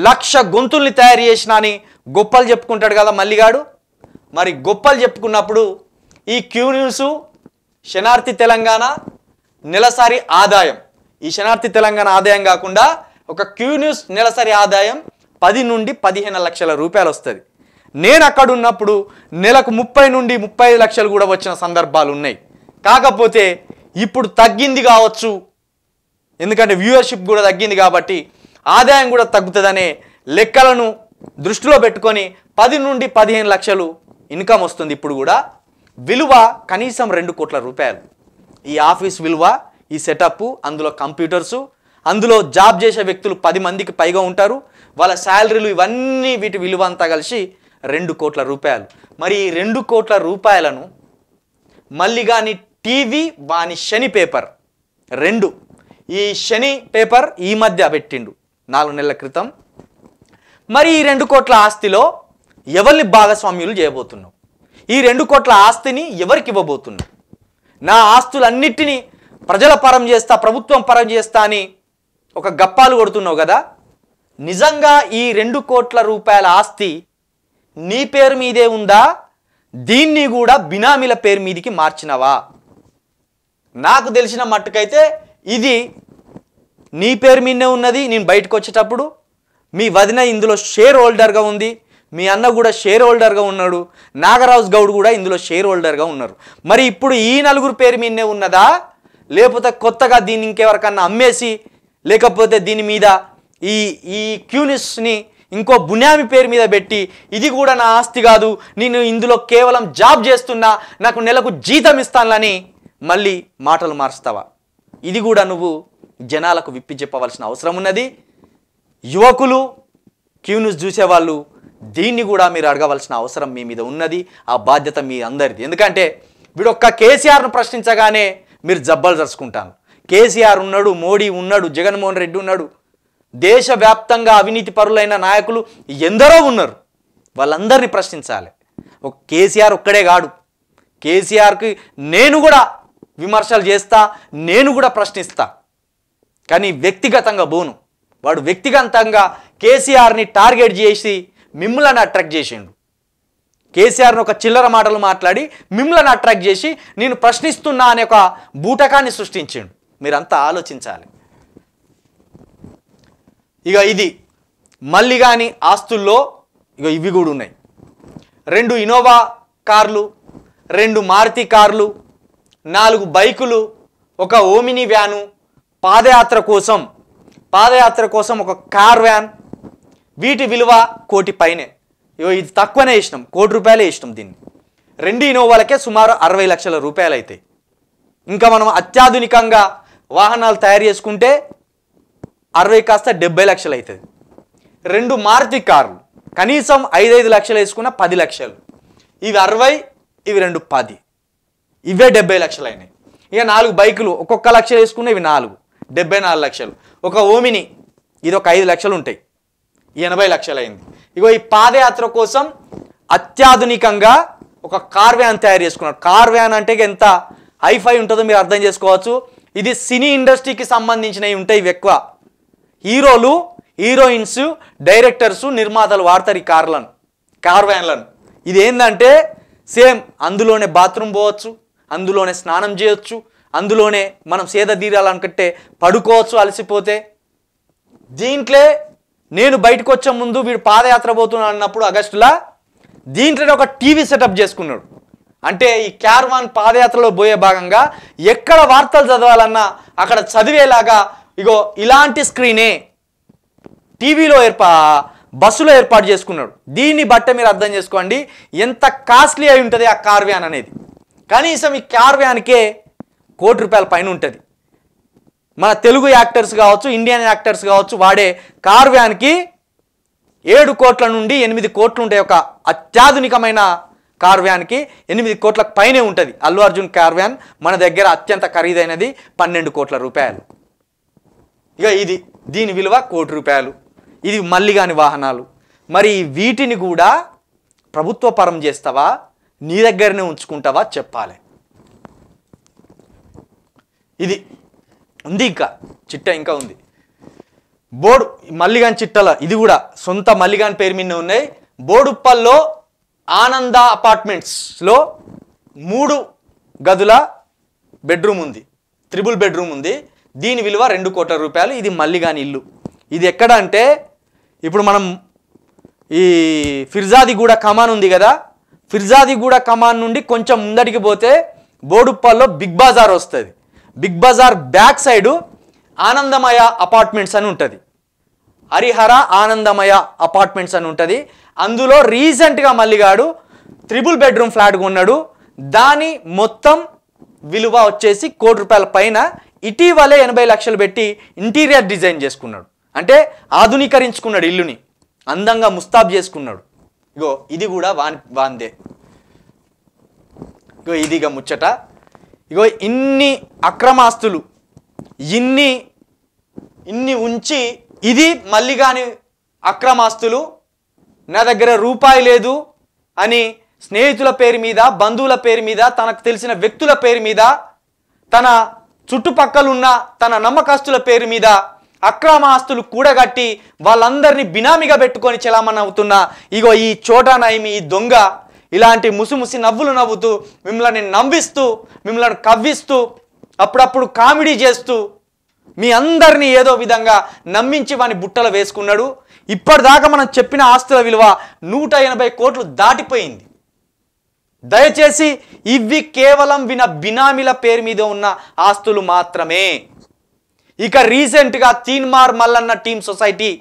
లక్ష గొంతుల్ని తయారు చేసిన అని గొప్పలు చెప్పుకుంటాడు కదా మల్లిగాడు మరి గొప్పలు చెప్పుకున్నప్పుడు ఈ క్యూ న్యూస్ శనార్థి తెలంగాణ నెలసరి ఆదాయం ఈ శనార్థి తెలంగాణ ఆదాయం కాకుండా ఒక క్యూ న్యూస్ నెలసరి ఆదాయం పది నుండి పదిహేను లక్షల రూపాయలు వస్తుంది నేను అక్కడున్నప్పుడు నెలకు ముప్పై నుండి ముప్పై లక్షలు కూడా వచ్చిన సందర్భాలు ఉన్నాయి కాకపోతే ఇప్పుడు తగ్గింది కావచ్చు ఎందుకంటే వ్యూవర్షిప్ కూడా తగ్గింది కాబట్టి ఆదాయం కూడా తగ్గుతుందనే లెక్కలను దృష్టిలో పెట్టుకొని పది నుండి పదిహేను లక్షలు ఇన్కమ్ వస్తుంది ఇప్పుడు కూడా విలువ కనీసం రెండు కోట్ల రూపాయలు ఈ ఆఫీస్ విలువ ఈ సెటప్ అందులో కంప్యూటర్సు అందులో జాబ్ చేసే వ్యక్తులు పది మందికి పైగా ఉంటారు వాళ్ళ శాలరీలు ఇవన్నీ వీటి విలువ అంతా కలిసి రెండు కోట్ల రూపాయలు మరి ఈ రెండు కోట్ల రూపాయలను మళ్ళీ కానీ టీవీ వాని శని పేపర్ రెండు ఈ శని పేపర్ ఈ మధ్య పెట్టిండు నాలుగు నెలల క్రితం మరి ఈ రెండు కోట్ల ఆస్తిలో ఎవరిని భాగస్వామ్యులు చేయబోతున్నావు ఈ రెండు కోట్ల ఆస్తిని ఎవరికి ఇవ్వబోతున్నావు నా ఆస్తులన్నిటినీ ప్రజల పరం చేస్తా ప్రభుత్వం పరం చేస్తా అని ఒక గప్పాలు కొడుతున్నావు కదా నిజంగా ఈ రెండు కోట్ల రూపాయల ఆస్తి నీ పేరు మీదే ఉందా దీన్ని కూడా బినామీల పేరు మీదికి మార్చినవా నాకు తెలిసిన మట్టుకైతే ఇది నీ పేరు మీదే ఉన్నది నేను బయటకు వచ్చేటప్పుడు మీ వదిన ఇందులో షేర్ హోల్డర్గా ఉంది మీ అన్న కూడా షేర్ హోల్డర్గా ఉన్నాడు నాగరాజు గౌడ్ కూడా ఇందులో షేర్ హోల్డర్గా ఉన్నారు మరి ఇప్పుడు ఈ నలుగురు పేరు మీదే ఉన్నదా లేకపోతే కొత్తగా దీన్ని ఇంకెవరికన్నా అమ్మేసి లేకపోతే దీని మీద ఈ ఈ క్యూనిస్ని ఇంకో బునామి పేరు మీద పెట్టి ఇది కూడా నా ఆస్తి కాదు నేను ఇందులో కేవలం జాబ్ చేస్తున్నా నాకు నెలకు జీతం ఇస్తానని మళ్ళీ మాటలు మారుస్తావా ఇది కూడా నువ్వు జనాలకు విప్పి చెప్పవలసిన అవసరం ఉన్నది యువకులు క్యూన్యూస్ చూసేవాళ్ళు దీన్ని కూడా మీరు అడగవలసిన అవసరం మీ మీద ఉన్నది ఆ బాధ్యత మీ అందరిది ఎందుకంటే వీడొక్క కేసీఆర్ను ప్రశ్నించగానే మీరు జబ్బలు జరుచుకుంటాను కేసీఆర్ ఉన్నాడు మోడీ ఉన్నాడు జగన్మోహన్ రెడ్డి ఉన్నాడు దేశవ్యాప్తంగా అవినీతి పరులైన నాయకులు ఎందరో ఉన్నారు వాళ్ళందరినీ ప్రశ్నించాలి ఒక కేసీఆర్ ఒక్కడే కాడు కేసీఆర్కి నేను కూడా విమర్శలు చేస్తా నేను కూడా ప్రశ్నిస్తా కానీ వ్యక్తిగతంగా బోను వాడు వ్యక్తిగతంగా కేసీఆర్ని టార్గెట్ చేసి మిమ్మల్ని అట్రాక్ట్ చేసిండు కేసీఆర్ని ఒక చిల్లర మాటలు మాట్లాడి మిమ్మల్ని అట్రాక్ట్ చేసి నేను ప్రశ్నిస్తున్నా అనే ఒక బూటకాన్ని సృష్టించిండు మీరంతా ఆలోచించాలి ఇక ఇది మళ్ళీ కానీ ఆస్తుల్లో ఇక ఇవి కూడా ఉన్నాయి రెండు ఇనోవా కార్లు రెండు మారుతి కార్లు నాలుగు బైకులు ఒక ఓమిని వ్యాను పాదయాత్ర కోసం పాదయాత్ర కోసం ఒక కార్ వ్యాన్ వీటి విలువ కోటి పైనే ఇది తక్కువనే ఇష్టం కోటి రూపాయలే ఇష్టం దీన్ని రెండు ఇనోవాలకే సుమారు అరవై లక్షల రూపాయలు అవుతాయి ఇంకా మనం అత్యాధునికంగా వాహనాలు తయారు చేసుకుంటే అరవై కాస్త డెబ్బై లక్షలు అవుతుంది రెండు మారుతి కార్లు కనీసం ఐదైదు లక్షలు వేసుకున్న పది లక్షలు ఇవి అరవై ఇవి రెండు పది ఇవే డెబ్బై లక్షలు అయినాయి ఇక నాలుగు బైకులు ఒక్కొక్క లక్షలు వేసుకున్న ఇవి నాలుగు డెబ్బై నాలుగు లక్షలు ఒక ఓమిని ఇది ఒక ఐదు లక్షలు ఉంటాయి ఎనభై లక్షలు అయింది ఇగో ఈ పాదయాత్ర కోసం అత్యాధునికంగా ఒక కార్ వ్యాన్ తయారు చేసుకున్నారు కార్ వ్యాన్ అంటే ఎంత హైఫై ఉంటుందో మీరు అర్థం చేసుకోవచ్చు ఇది సినీ ఇండస్ట్రీకి సంబంధించినవి ఉంటాయి ఎక్కువ హీరోలు హీరోయిన్స్ డైరెక్టర్స్ నిర్మాతలు వాడతారు కార్లను కార్ వ్యాన్లను ఇది ఏంటంటే సేమ్ అందులోనే బాత్రూమ్ పోవచ్చు అందులోనే స్నానం చేయొచ్చు అందులోనే మనం సేద తీరాలనుకుంటే పడుకోవచ్చు అలసిపోతే దీంట్లో నేను బయటకు వచ్చే ముందు వీడు పాదయాత్ర పోతున్నాను అన్నప్పుడు ఆగస్టులో దీంట్లోనే ఒక టీవీ సెటప్ చేసుకున్నాడు అంటే ఈ క్యార్వాన్ పాదయాత్రలో పోయే భాగంగా ఎక్కడ వార్తలు చదవాలన్నా అక్కడ చదివేలాగా ఇగో ఇలాంటి స్క్రీనే టీవీలో ఏర్పా బస్సులో ఏర్పాటు చేసుకున్నాడు దీన్ని బట్ట మీరు అర్థం చేసుకోండి ఎంత కాస్ట్లీ అయి ఉంటుంది ఆ కార్ వ్యాన్ అనేది కనీసం ఈ కార్ వ్యాన్కే కోటి రూపాయల పైన ఉంటుంది మన తెలుగు యాక్టర్స్ కావచ్చు ఇండియన్ యాక్టర్స్ కావచ్చు వాడే కార్ వ్యాన్కి ఏడు కోట్ల నుండి ఎనిమిది కోట్లు ఉండే ఒక అత్యాధునికమైన కార్ వ్యాన్కి ఎనిమిది కోట్ల పైనే ఉంటుంది అల్లు అర్జున్ కార్ వ్యాన్ మన దగ్గర అత్యంత ఖరీదైనది పన్నెండు కోట్ల రూపాయలు ఇక ఇది దీని విలువ కోటి రూపాయలు ఇది మల్లిగాని వాహనాలు మరి వీటిని కూడా ప్రభుత్వ పరం చేస్తావా నీ దగ్గరనే ఉంచుకుంటావా చెప్పాలి ఇది ఉంది ఇంకా చిట్ట ఇంకా ఉంది బోర్డు మల్లిగాన్ చిట్టల ఇది కూడా సొంత మల్లిగాన్ పేరు మీద ఉన్నాయి బోడుప్పల్లో ఆనంద అపార్ట్మెంట్స్లో మూడు గదుల బెడ్రూమ్ ఉంది త్రిబుల్ బెడ్రూమ్ ఉంది దీని విలువ రెండు కోట్ల రూపాయలు ఇది మల్లిగాని ఇల్లు ఇది ఎక్కడ అంటే ఇప్పుడు మనం ఈ ఫిర్జాదిగూడ కమాన్ ఉంది కదా ఫిర్జాదిగూడ కమాన్ నుండి కొంచెం ముందడికి పోతే బోడుప్పల్లో బిగ్ బజార్ వస్తుంది Big Bazaar back side Anandamaya apartments అని ఉంటుంది హరిహర ఆనందమయ అపార్ట్మెంట్స్ అని ఉంటుంది అందులో రీసెంట్గా మల్లిగాడు త్రిబుల్ బెడ్రూమ్ ఫ్లాట్ కొన్నాడు దాని మొత్తం విలువ వచ్చేసి కోటి రూపాయల పైన ఇటీవలే ఎనభై లక్షలు పెట్టి ఇంటీరియర్ డిజైన్ చేసుకున్నాడు అంటే ఆధునీకరించుకున్నాడు ఇల్లుని అందంగా ముస్తాబ్ చేసుకున్నాడు ఇగో ఇది కూడా వాన్ వాందే ఇగో ఇది ఇక ముచ్చట ఇగో ఇన్ని అక్రమాస్తులు ఇన్ని ఇన్ని ఉంచి ఇది మళ్ళీ కాని అక్రమాస్తులు నా దగ్గర రూపాయి లేదు అని స్నేహితుల పేరు మీద బంధువుల పేరు మీద తనకు తెలిసిన వ్యక్తుల పేరు మీద తన చుట్టుపక్కలున్న తన నమ్మకస్తుల పేరు మీద అక్రమ ఆస్తులు కూడగట్టి వాళ్ళందరినీ బినామీగా పెట్టుకొని చెలామణి అవుతున్నా ఇగో ఈ చోటా నైమి ఈ దొంగ ఇలాంటి ముసిముసి నవ్వులు నవ్వుతూ మిమ్మల్ని నవ్విస్తూ మిమ్మల్ని కవ్విస్తూ అప్పుడప్పుడు కామెడీ చేస్తూ మీ అందరినీ ఏదో విధంగా నమ్మించి వాని బుట్టలు వేసుకున్నాడు ఇప్పటిదాకా మనం చెప్పిన ఆస్తుల విలువ నూట ఎనభై కోట్లు దాటిపోయింది దయచేసి ఇవి కేవలం విన బినామీల పేరు మీద ఉన్న ఆస్తులు మాత్రమే ఇక రీసెంట్గా తీన్మార్ మల్లన్న టీమ్ సొసైటీ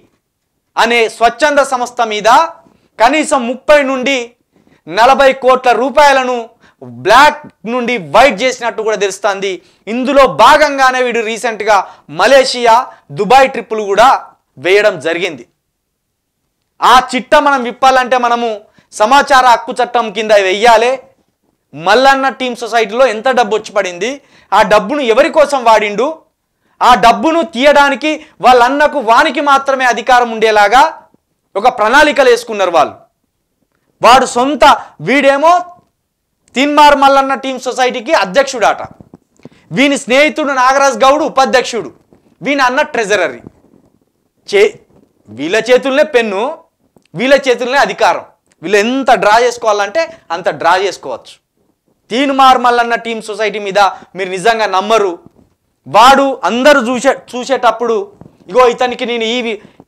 అనే స్వచ్ఛంద సంస్థ మీద కనీసం ముప్పై నుండి నలభై కోట్ల రూపాయలను బ్లాక్ నుండి వైట్ చేసినట్టు కూడా తెలుస్తుంది ఇందులో భాగంగానే వీడు రీసెంట్గా మలేషియా దుబాయ్ ట్రిప్పులు కూడా వేయడం జరిగింది ఆ చిట్ట మనం విప్పాలంటే మనము సమాచార హక్కు చట్టం కింద వెయ్యాలి మల్లన్న టీమ్ సొసైటీలో ఎంత డబ్బు వచ్చి పడింది ఆ డబ్బును ఎవరి కోసం వాడిండు ఆ డబ్బును తీయడానికి వాళ్ళన్నకు వానికి మాత్రమే అధికారం ఉండేలాగా ఒక ప్రణాళికలు వేసుకున్నారు వాళ్ళు వాడు సొంత వీడేమో తిన్మార్ మల్లన్న టీం సొసైటీకి ఆట వీని స్నేహితుడు నాగరాజ్ గౌడ్ ఉపాధ్యక్షుడు వీని అన్న ట్రెజరరీ చే వీళ్ళ చేతుల్నే పెన్ను వీళ్ళ చేతుల్నే అధికారం వీళ్ళు ఎంత డ్రా చేసుకోవాలంటే అంత డ్రా చేసుకోవచ్చు తీన్మార్ మల్లన్న టీం సొసైటీ మీద మీరు నిజంగా నమ్మరు వాడు అందరూ చూసే చూసేటప్పుడు ఇగో ఇతనికి నేను ఈ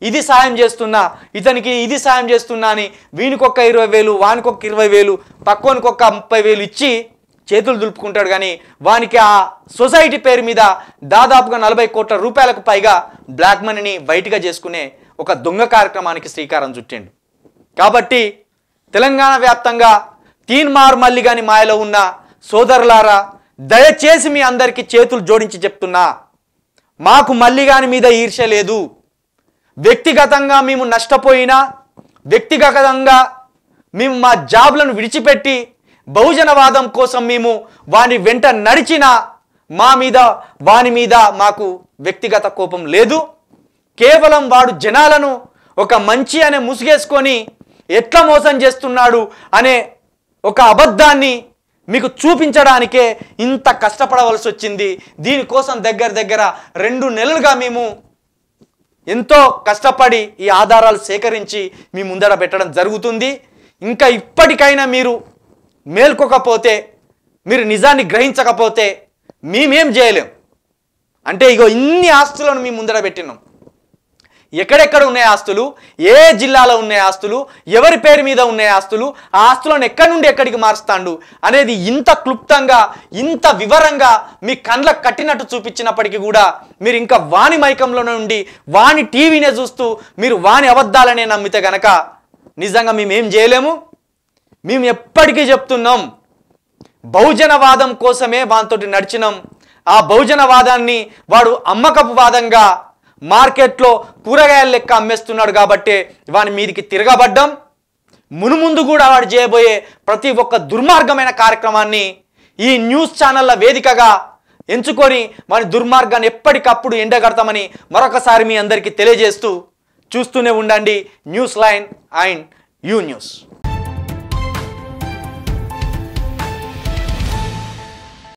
ఇది సాయం చేస్తున్నా ఇతనికి ఇది సాయం చేస్తున్నా అని వీనికొక్క ఇరవై వేలు వానికొక్క ఇరవై వేలు పక్కోనికొక్క ముప్పై వేలు ఇచ్చి చేతులు దులుపుకుంటాడు కానీ వానికి ఆ సొసైటీ పేరు మీద దాదాపుగా నలభై కోట్ల రూపాయలకు పైగా బ్లాక్ మనీని బయటగా చేసుకునే ఒక దొంగ కార్యక్రమానికి శ్రీకారం చుట్టాడు కాబట్టి తెలంగాణ వ్యాప్తంగా తీన్మార్ మల్లిగాని మాయలో ఉన్న సోదరులారా దయచేసి మీ అందరికీ చేతులు జోడించి చెప్తున్నా మాకు మల్లిగాని మీద ఈర్ష్య లేదు వ్యక్తిగతంగా మేము నష్టపోయినా వ్యక్తిగతంగా మేము మా జాబ్లను విడిచిపెట్టి బహుజనవాదం కోసం మేము వాని వెంట నడిచిన మా మీద వాని మీద మాకు వ్యక్తిగత కోపం లేదు కేవలం వాడు జనాలను ఒక మంచి అనే ముసుగేసుకొని ఎట్లా మోసం చేస్తున్నాడు అనే ఒక అబద్ధాన్ని మీకు చూపించడానికే ఇంత కష్టపడవలసి వచ్చింది దీనికోసం దగ్గర దగ్గర రెండు నెలలుగా మేము ఎంతో కష్టపడి ఈ ఆధారాలు సేకరించి మీ ముందర పెట్టడం జరుగుతుంది ఇంకా ఇప్పటికైనా మీరు మేల్కొకపోతే మీరు నిజాన్ని గ్రహించకపోతే మేమేం చేయలేం అంటే ఇగో ఇన్ని ఆస్తులను మీ ముందర పెట్టినాం ఎక్కడెక్కడ ఉన్నాయి ఆస్తులు ఏ జిల్లాలో ఉన్నాయి ఆస్తులు ఎవరి పేరు మీద ఉన్నాయి ఆస్తులు ఆ ఆస్తులను ఎక్కడి నుండి ఎక్కడికి మారుస్తాడు అనేది ఇంత క్లుప్తంగా ఇంత వివరంగా మీ కండ్లకు కట్టినట్టు చూపించినప్పటికీ కూడా మీరు ఇంకా వాణి మైకంలో నుండి వాణి టీవీనే చూస్తూ మీరు వాణి అబద్ధాలనే నమ్మితే గనక నిజంగా మేమేం చేయలేము మేము ఎప్పటికీ చెప్తున్నాం బహుజనవాదం కోసమే వానితోటి నడిచినాం ఆ బహుజనవాదాన్ని వాడు అమ్మకపు వాదంగా మార్కెట్లో కూరగాయల లెక్క అమ్మేస్తున్నాడు కాబట్టి వాని మీదికి తిరగబడ్డం మునుముందు కూడా వాడు చేయబోయే ప్రతి ఒక్క దుర్మార్గమైన కార్యక్రమాన్ని ఈ న్యూస్ ఛానళ్ళ వేదికగా ఎంచుకొని వాని దుర్మార్గాన్ని ఎప్పటికప్పుడు ఎండగడతామని మరొకసారి మీ అందరికీ తెలియజేస్తూ చూస్తూనే ఉండండి news line and you news